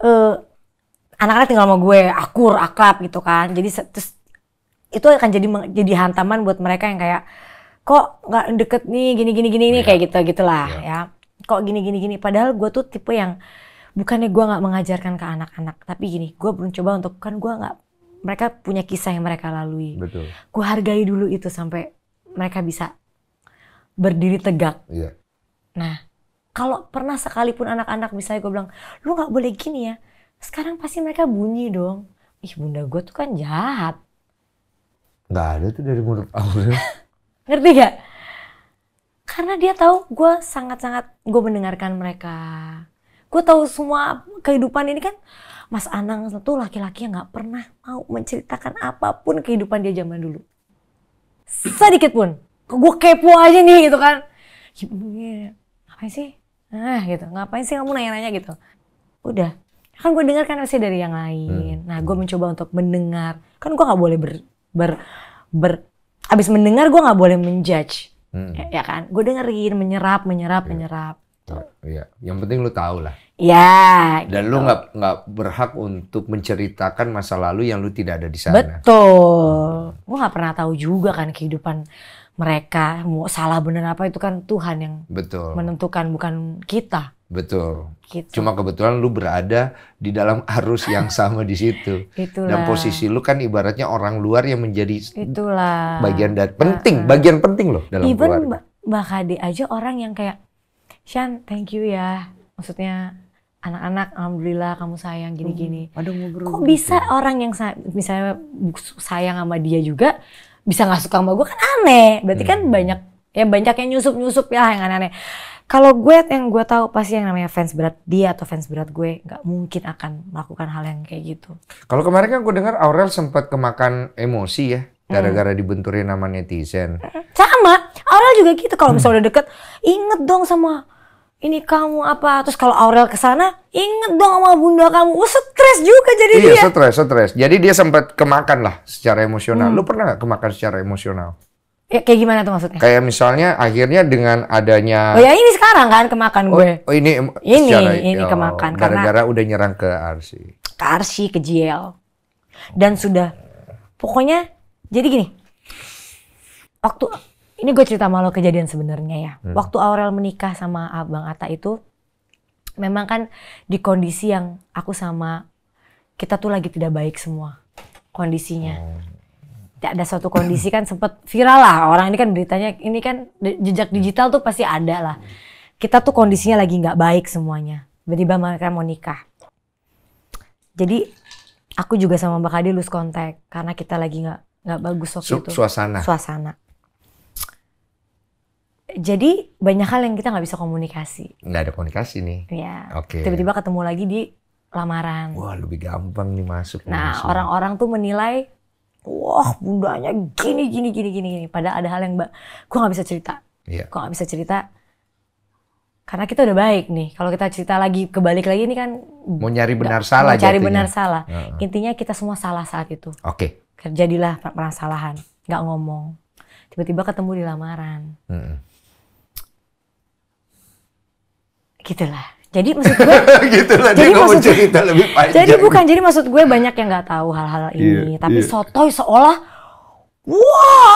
anak eh, anak-anak tinggal sama gue, akur, akrab gitu kan. Jadi terus itu akan jadi jadi hantaman buat mereka yang kayak kok nggak deket nih gini gini gini ini yeah. kayak gitu gitulah yeah. ya. Kok gini gini gini. Padahal gue tuh tipe yang bukannya gue nggak mengajarkan ke anak-anak, tapi gini, gue belum coba untuk kan gue nggak mereka punya kisah yang mereka lalui. Betul. Ku hargai dulu itu sampai mereka bisa berdiri tegak. Iya. Nah, kalau pernah sekalipun anak-anak misalnya gue bilang, lu nggak boleh gini ya. Sekarang pasti mereka bunyi dong. Ih bunda gue tuh kan jahat. Gak ada tuh dari mulut Aurel. Ngerti gak? Karena dia tahu gue sangat-sangat gue mendengarkan mereka. Gue tahu semua kehidupan ini kan Mas Anang itu laki-laki yang nggak pernah mau menceritakan apapun kehidupan dia zaman dulu. Sedikit pun. Gue kepo aja nih gitu kan. Ya iya. ngapain sih? Nah gitu, ngapain sih kamu nanya-nanya gitu. Udah, kan gue dengar kan masih dari yang lain. Hmm. Nah gue mencoba untuk mendengar. Kan gue gak boleh ber, ber, ber, abis mendengar gue gak boleh menjudge. Hmm. Ya, ya kan, gue dengerin, menyerap, menyerap, yeah. menyerap Gitu. Iya, yang penting lu tahu lah. Iya. Dan gitu. lu nggak nggak berhak untuk menceritakan masa lalu yang lu tidak ada di sana. Betul. Hmm. Gue nggak pernah tahu juga kan kehidupan mereka mau salah bener apa itu kan Tuhan yang Betul. menentukan bukan kita. Betul. Gitu. Cuma kebetulan lu berada di dalam arus yang sama di situ. Itulah. Dan posisi lu kan ibaratnya orang luar yang menjadi Itulah. bagian dari penting, bagian penting loh dalam Even keluarga. Mbak Kade aja orang yang kayak Shan thank you ya maksudnya anak-anak alhamdulillah kamu sayang gini-gini. Hmm, ngobrol. Kok bisa orang yang say misalnya sayang sama dia juga bisa nggak suka sama gue kan aneh. Berarti kan hmm. kan banyak ya banyak yang nyusup-nyusup ya yang aneh-aneh. Kalau gue yang gue tahu pasti yang namanya fans berat dia atau fans berat gue nggak mungkin akan melakukan hal yang kayak gitu. Kalau kemarin kan gue dengar Aurel sempat kemakan emosi ya hmm. gara-gara dibenturin sama netizen. Hmm. Sama, Aurel juga gitu kalau misalnya hmm. udah deket, inget dong sama ini kamu apa terus kalau Aurel ke sana inget dong sama bunda kamu oh, stres juga jadi iya, dia iya stres stres jadi dia sempat kemakan lah secara emosional hmm. lu pernah gak kemakan secara emosional Ya, kayak gimana tuh maksudnya? Kayak misalnya akhirnya dengan adanya Oh ya ini sekarang kan kemakan oh, gue. Oh, oh ini ini secara, ini oh, kemakan gara-gara udah nyerang ke Arsi. Ke Arsi ke JL. Dan sudah pokoknya jadi gini. Waktu ini gue cerita malu kejadian sebenarnya ya. Hmm. Waktu Aurel menikah sama Abang Ata itu, memang kan di kondisi yang aku sama kita tuh lagi tidak baik semua kondisinya. Oh. tidak ada suatu kondisi kan sempet viral lah orang ini kan beritanya ini kan jejak digital tuh pasti ada lah kita tuh kondisinya lagi nggak baik semuanya tiba-tiba mereka mau nikah jadi aku juga sama Mbak Kadi lose kontak karena kita lagi nggak nggak bagus waktu Su itu suasana suasana jadi banyak hal yang kita nggak bisa komunikasi. Nggak ada komunikasi nih. Iya. Oke. Okay. Tiba-tiba ketemu lagi di lamaran. Wah lebih gampang nih masuk. Nah orang-orang tuh menilai, wah bundanya gini gini gini gini gini. Padahal ada hal yang mbak, gue nggak bisa cerita. Iya. Gue nggak bisa cerita. Karena kita udah baik nih. Kalau kita cerita lagi kebalik lagi ini kan. Mau nyari benar gak, salah. Mau cari benar salah. Uh -huh. Intinya kita semua salah saat itu. Oke. Okay. Terjadilah permasalahan. Gak ngomong. Tiba-tiba ketemu di lamaran. Uh huh gitulah jadi maksud gue gitulah jadi dia maksud cerita lebih panjang jadi bukan jadi maksud gue banyak yang nggak tahu hal-hal iya, ini yeah, tapi yeah. sotoy seolah Wow.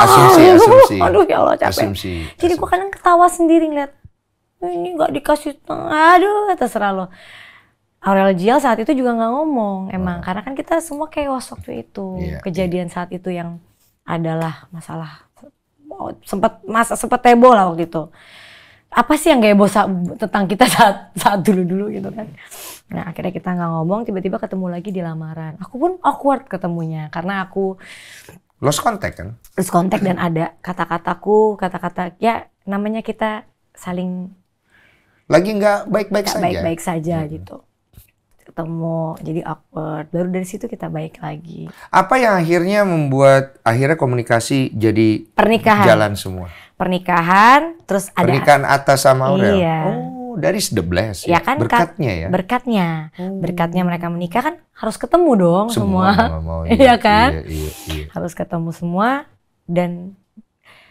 Asumsi, asumsi. Aduh ya Allah capek. Asumsi. Jadi gue kadang ketawa sendiri ngeliat ini nggak dikasih aduh terserah lo Aurel Jial saat itu juga nggak ngomong emang karena kan kita semua kewas waktu itu yeah. Iya. kejadian saat itu yang adalah masalah sempat masa sempat tebo lah waktu itu apa sih yang gak heboh tentang kita saat saat dulu dulu gitu kan nah akhirnya kita nggak ngomong tiba-tiba ketemu lagi di lamaran aku pun awkward ketemunya karena aku lost contact kan lost contact dan ada kata-kataku kata-kata ya namanya kita saling lagi nggak baik-baik saja baik-baik saja hmm. gitu ketemu jadi awkward baru dari situ kita baik lagi apa yang akhirnya membuat akhirnya komunikasi jadi pernikahan jalan semua pernikahan terus ada pernikahan atas sama Aurel iya. oh dari the ya, ya kan berkatnya ya berkatnya hmm. berkatnya mereka menikah kan harus ketemu dong semua, semua mau, iya, iya kan iya, iya, iya. harus ketemu semua dan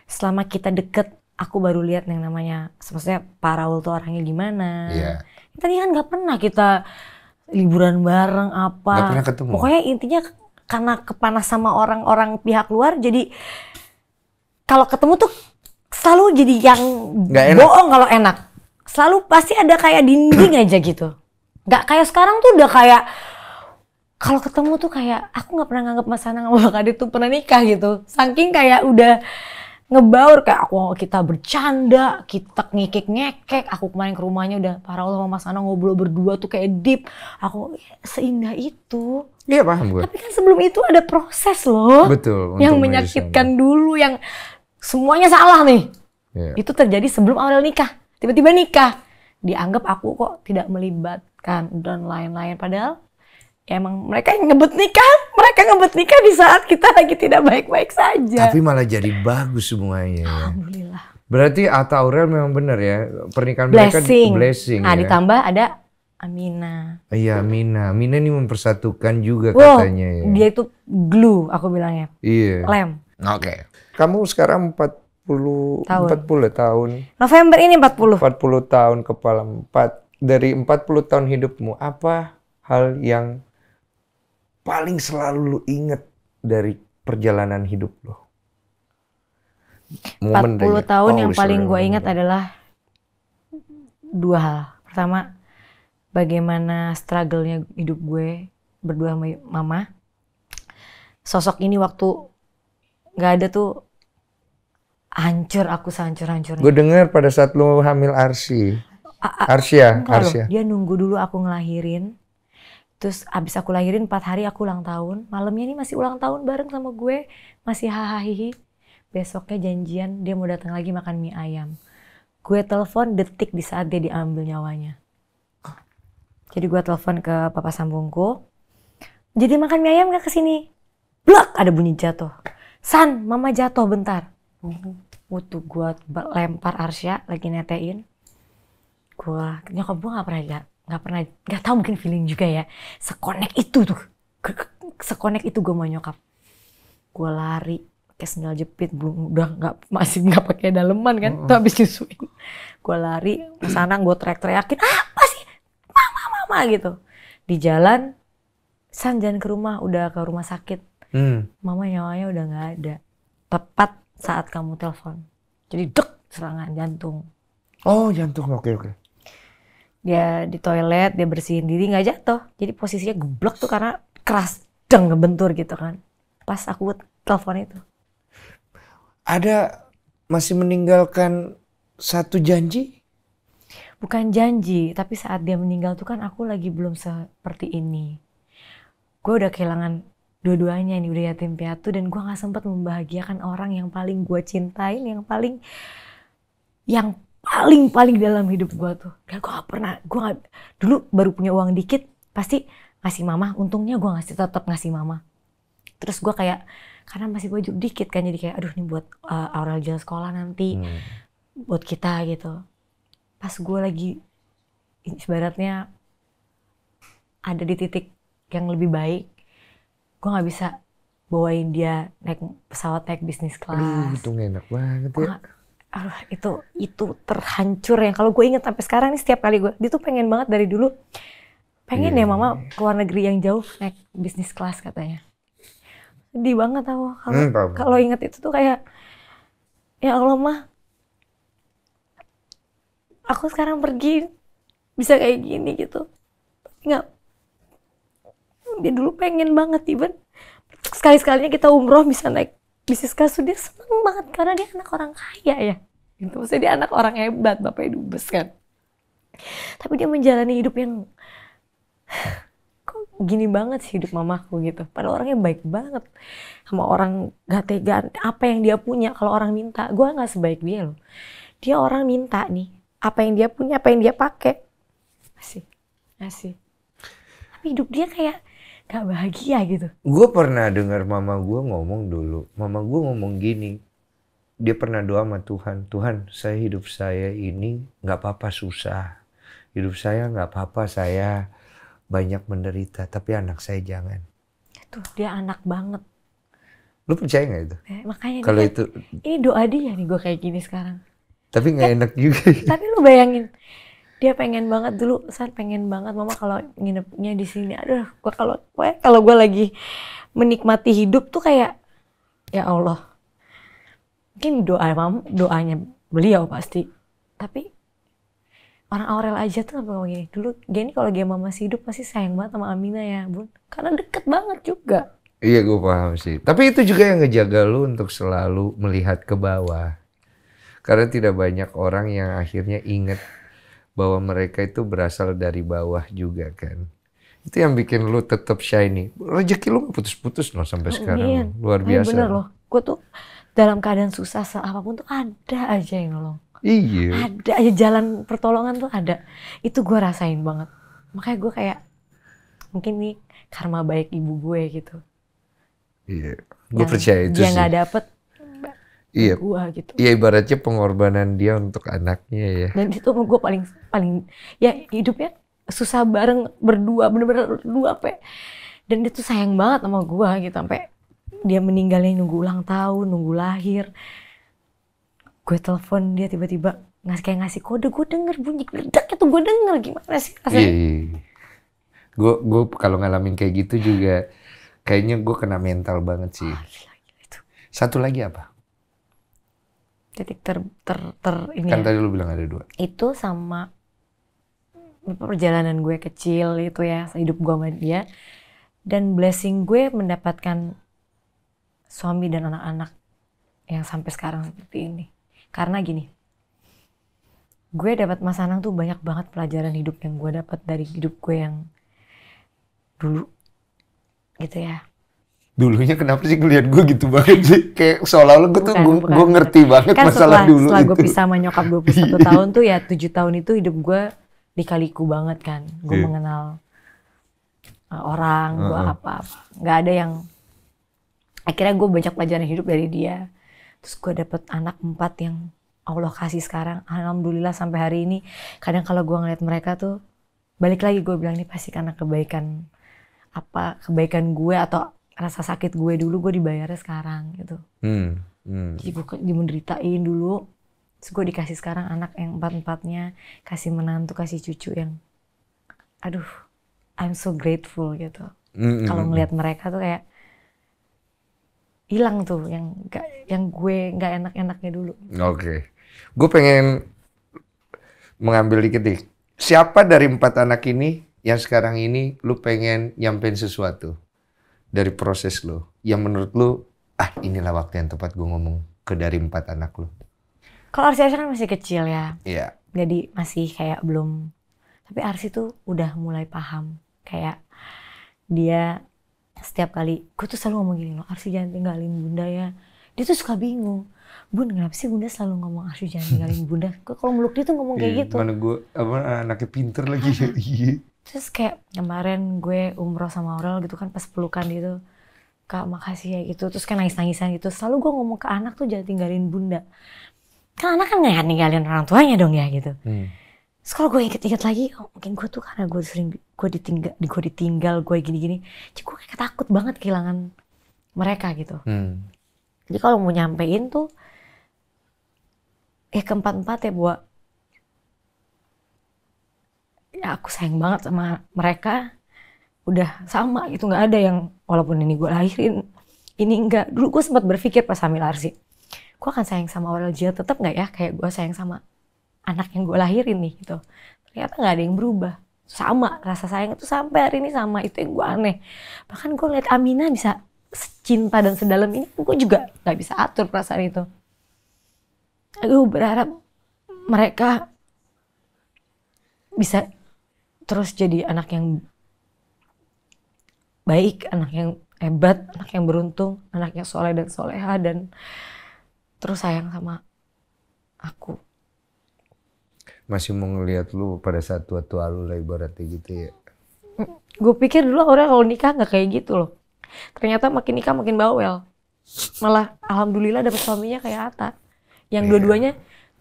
selama kita deket aku baru lihat yang namanya maksudnya Pak Raul tuh orangnya gimana yeah. tadi kan nggak pernah kita liburan bareng apa. Gak pernah ketemu. Pokoknya intinya karena kepanas sama orang-orang pihak luar jadi kalau ketemu tuh selalu jadi yang Gak enak. bohong kalau enak. Selalu pasti ada kayak dinding aja gitu. Gak kayak sekarang tuh udah kayak kalau ketemu tuh kayak aku nggak pernah nganggap Mas Anang sama Kak tuh pernah nikah gitu. Saking kayak udah ngebaur kayak aku kita bercanda, kita ngekek-ngekek. Aku kemarin ke rumahnya udah para Allah sama Mas Ana ngobrol berdua tuh kayak deep. Aku ya, seindah itu. Iya paham Tapi kan sebelum itu ada proses loh. Betul. Yang menyakitkan dulu, yang semuanya salah nih. Yeah. Itu terjadi sebelum awal nikah. Tiba-tiba nikah. Dianggap aku kok tidak melibatkan dan lain-lain. Padahal ya emang mereka yang ngebut nikah, mereka ngebut nikah di saat kita lagi tidak baik-baik saja. Tapi malah jadi bagus semuanya. Alhamdulillah. Berarti Ata Aurel memang benar ya, pernikahan blessing. mereka blessing. Nah, ya. ditambah ada Amina. Iya, Amina. Amina ini mempersatukan juga wow, katanya ya. Dia itu glue aku bilangnya. Iya. Lem. Oke. Okay. Kamu sekarang 40 tahun. 40 tahun. November ini 40. 40 tahun kepala 4. Dari 40 tahun hidupmu apa hal yang paling selalu lu inget dari perjalanan hidup lo? Empat 40 tahun oh, yang paling gue inget adalah dua hal. Pertama, bagaimana struggle-nya hidup gue berdua sama mama. Sosok ini waktu gak ada tuh hancur aku sehancur hancur. Gue denger pada saat lu hamil Arsi. Arsia, Arsia. Dia nunggu dulu aku ngelahirin Terus abis aku lahirin 4 hari aku ulang tahun. Malamnya ini masih ulang tahun bareng sama gue. Masih hahaha. Besoknya janjian dia mau datang lagi makan mie ayam. Gue telepon detik di saat dia diambil nyawanya. Jadi gue telepon ke papa sambungku. Jadi makan mie ayam gak kesini? Blok! Ada bunyi jatuh. San, mama jatuh bentar. Waktu gue lempar Arsya lagi netein. Gue, nyokap gue gak pernah lihat nggak pernah nggak tahu mungkin feeling juga ya sekonek itu tuh sekonek itu gue mau nyokap gue lari pakai sandal jepit belum udah nggak masih nggak pakai daleman kan mm -hmm. tuh habis nyusuin gue lari ke sana gue teriak-teriakin apa sih mama mama gitu di jalan san ke rumah udah ke rumah sakit mm. mama nyawanya udah nggak ada tepat saat kamu telepon jadi dek serangan jantung oh jantung oke okay, oke okay dia di toilet dia bersihin diri nggak jatuh jadi posisinya geblok tuh karena keras deng ngebentur gitu kan pas aku telepon itu ada masih meninggalkan satu janji bukan janji tapi saat dia meninggal tuh kan aku lagi belum seperti ini gue udah kehilangan dua-duanya ini udah yatim piatu dan gue nggak sempat membahagiakan orang yang paling gue cintain yang paling yang paling paling dalam hidup gue tuh dan gue gak pernah gue gak, dulu baru punya uang dikit pasti ngasih mama untungnya gue ngasih tetap ngasih mama terus gue kayak karena masih gue dikit kan jadi kayak aduh ini buat uh, eh, Aurel jalan sekolah nanti hmm. buat kita gitu pas gue lagi sebaratnya ada di titik yang lebih baik gue nggak bisa bawain dia naik pesawat naik bisnis kelas. Aduh, itu enak banget ya. Gua, aduh itu itu terhancur yang kalau gue inget sampai sekarang nih setiap kali gue dia tuh pengen banget dari dulu pengen yeah. ya mama ke luar negeri yang jauh naik bisnis kelas katanya sedih banget tau kalau hmm, kalau inget itu tuh kayak ya Allah mah aku sekarang pergi bisa kayak gini gitu nggak dia dulu pengen banget even sekali sekalinya kita umroh bisa naik bisnis kasur dia seneng banget karena dia anak orang kaya ya itu maksudnya dia anak orang hebat bapaknya dubes kan tapi dia menjalani hidup yang kok gini banget sih hidup mamaku gitu padahal orangnya baik banget sama orang gak tega apa yang dia punya kalau orang minta gue nggak sebaik dia loh dia orang minta nih apa yang dia punya apa yang dia pakai masih masih tapi hidup dia kayak gak bahagia gitu. Gue pernah dengar mama gue ngomong dulu, mama gue ngomong gini, dia pernah doa sama Tuhan, Tuhan saya hidup saya ini gak apa-apa susah, hidup saya gak apa-apa saya banyak menderita, tapi anak saya jangan. Itu dia anak banget. Lu percaya gak itu? Eh, makanya kalau itu ini doa dia nih gue kayak gini sekarang. Tapi nggak eh, enak juga. Tapi lu bayangin dia pengen banget dulu saat pengen banget mama kalau nginepnya di sini aduh gue kalau gue kalau gue lagi menikmati hidup tuh kayak ya Allah mungkin doa mam doanya beliau pasti tapi orang Aurel aja tuh ngomong gini dulu gini kalau dia mama masih hidup pasti sayang banget sama Amina ya bun karena deket banget juga Iya gue paham sih. Tapi itu juga yang ngejaga lu untuk selalu melihat ke bawah. Karena tidak banyak orang yang akhirnya inget bahwa mereka itu berasal dari bawah juga kan. Itu yang bikin lu tetap shiny. Rezeki lu putus-putus loh sampai sekarang. Amin. Luar biasa. Amin bener loh. Gue tuh dalam keadaan susah apapun tuh ada aja yang nolong. Iya. Ada aja jalan pertolongan tuh ada. Itu gue rasain banget. Makanya gue kayak mungkin nih karma baik ibu gue gitu. Iya. Gue percaya itu sih. Dia nggak dapet iya. gue gitu. Iya ibaratnya pengorbanan dia untuk anaknya ya. Dan itu gue paling paling ya hidupnya susah bareng berdua bener-bener dua pe. Dan dia tuh sayang banget sama gue gitu sampai dia meninggalnya nunggu ulang tahun, nunggu lahir. Gue telepon dia tiba-tiba ngasih kayak ngasih kode, gue denger bunyi ledak itu gue denger gimana sih rasanya? Iya. Gue iya, iya. gue kalau ngalamin kayak gitu juga kayaknya gue kena mental banget sih. Oh, gila, gila itu. Satu lagi apa? titik ter ter ter ini kan ya. tadi lu bilang ada dua itu sama perjalanan gue kecil itu ya hidup gue sama dia dan blessing gue mendapatkan suami dan anak-anak yang sampai sekarang seperti ini karena gini gue dapat Mas Anang tuh banyak banget pelajaran hidup yang gue dapat dari hidup gue yang dulu gitu ya dulunya kenapa sih ngeliat gue gitu banget sih kayak seolah-olah gue tuh gue, gue ngerti banget kan masalah setelah, dulu setelah gue pisah sama nyokap 21 tahun tuh ya tujuh tahun itu hidup gue dikaliku banget kan gue yeah. mengenal uh, orang gue uh -huh. apa nggak ada yang akhirnya gue banyak pelajaran hidup dari dia terus gue dapet anak empat yang Allah kasih sekarang alhamdulillah sampai hari ini kadang kalau gue ngeliat mereka tuh balik lagi gue bilang ini pasti karena kebaikan apa kebaikan gue atau rasa sakit gue dulu gue dibayarnya sekarang gitu hmm. Hmm. jadi gue dimenderitain dulu terus gue dikasih sekarang anak yang empat empatnya kasih menantu kasih cucu yang aduh I'm so grateful gitu -hmm. hmm kalau hmm. ngelihat mereka tuh kayak hilang tuh yang gak, yang gue nggak enak-enaknya dulu oke okay. gue pengen mengambil dikit nih siapa dari empat anak ini yang sekarang ini lu pengen nyampein sesuatu dari proses lo yang menurut lo ah inilah waktu yang tepat gue ngomong ke dari empat anak lo kalau Arsi kan masih kecil ya iya jadi masih kayak belum tapi Arsi tuh udah mulai paham kayak dia setiap kali gue tuh selalu ngomong gini loh Arsi jangan tinggalin bunda ya dia tuh suka bingung Bun kenapa sih bunda selalu ngomong Arsi jangan tinggalin bunda gue kalau meluk dia tuh ngomong kayak iya, gitu mana gue apa anaknya pinter lagi Terus kayak kemarin gue umroh sama Aurel gitu kan pas pelukan gitu. Kak makasih ya gitu. Terus kan nangis-nangisan gitu. Selalu gue ngomong ke anak tuh jangan tinggalin bunda. Kan anak kan gak ninggalin orang tuanya dong ya gitu. Hmm. Terus kalau gue inget-inget lagi, oh, mungkin gue tuh karena gue sering gue ditinggal, gue ditinggal, gue gini-gini. Jadi gue kayak takut banget kehilangan mereka gitu. Hmm. Jadi kalau mau nyampein tuh, eh keempat-empat ya buat ya aku sayang banget sama mereka udah sama gitu nggak ada yang walaupun ini gue lahirin ini enggak dulu gue sempat berpikir pas hamil Arsi gue akan sayang sama Aurelia tetap nggak ya kayak gue sayang sama anak yang gue lahirin nih gitu ternyata nggak ada yang berubah sama rasa sayang itu sampai hari ini sama itu yang gue aneh bahkan gue lihat Amina bisa cinta dan sedalam ini gue juga nggak bisa atur perasaan itu gue berharap mereka bisa terus jadi anak yang baik, anak yang hebat, anak yang beruntung, anak yang soleh dan soleha dan terus sayang sama aku. Masih mau ngeliat lu pada saat tua-tua lu lah ibaratnya gitu ya? Mm, Gue pikir dulu orang kalau nikah nggak kayak gitu loh. Ternyata makin nikah makin bawel. Malah alhamdulillah dapet suaminya kayak Ata. Yang yeah. dua-duanya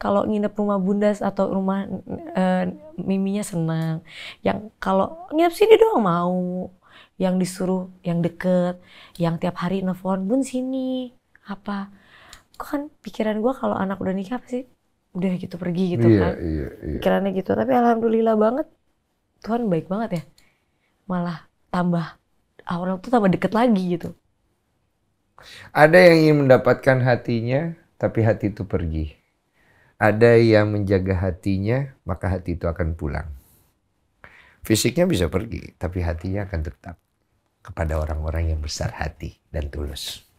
kalau nginep rumah bunda atau rumah uh, miminya senang yang kalau nginep sini doang mau yang disuruh yang deket yang tiap hari nelfon bun sini apa kok kan pikiran gue kalau anak udah nikah sih, udah gitu pergi gitu iya, kan iya, iya. pikirannya gitu tapi alhamdulillah banget Tuhan baik banget ya malah tambah awalnya tuh tambah deket lagi gitu ada yang ingin mendapatkan hatinya tapi hati itu pergi ada yang menjaga hatinya, maka hati itu akan pulang. Fisiknya bisa pergi, tapi hatinya akan tetap kepada orang-orang yang besar hati dan tulus.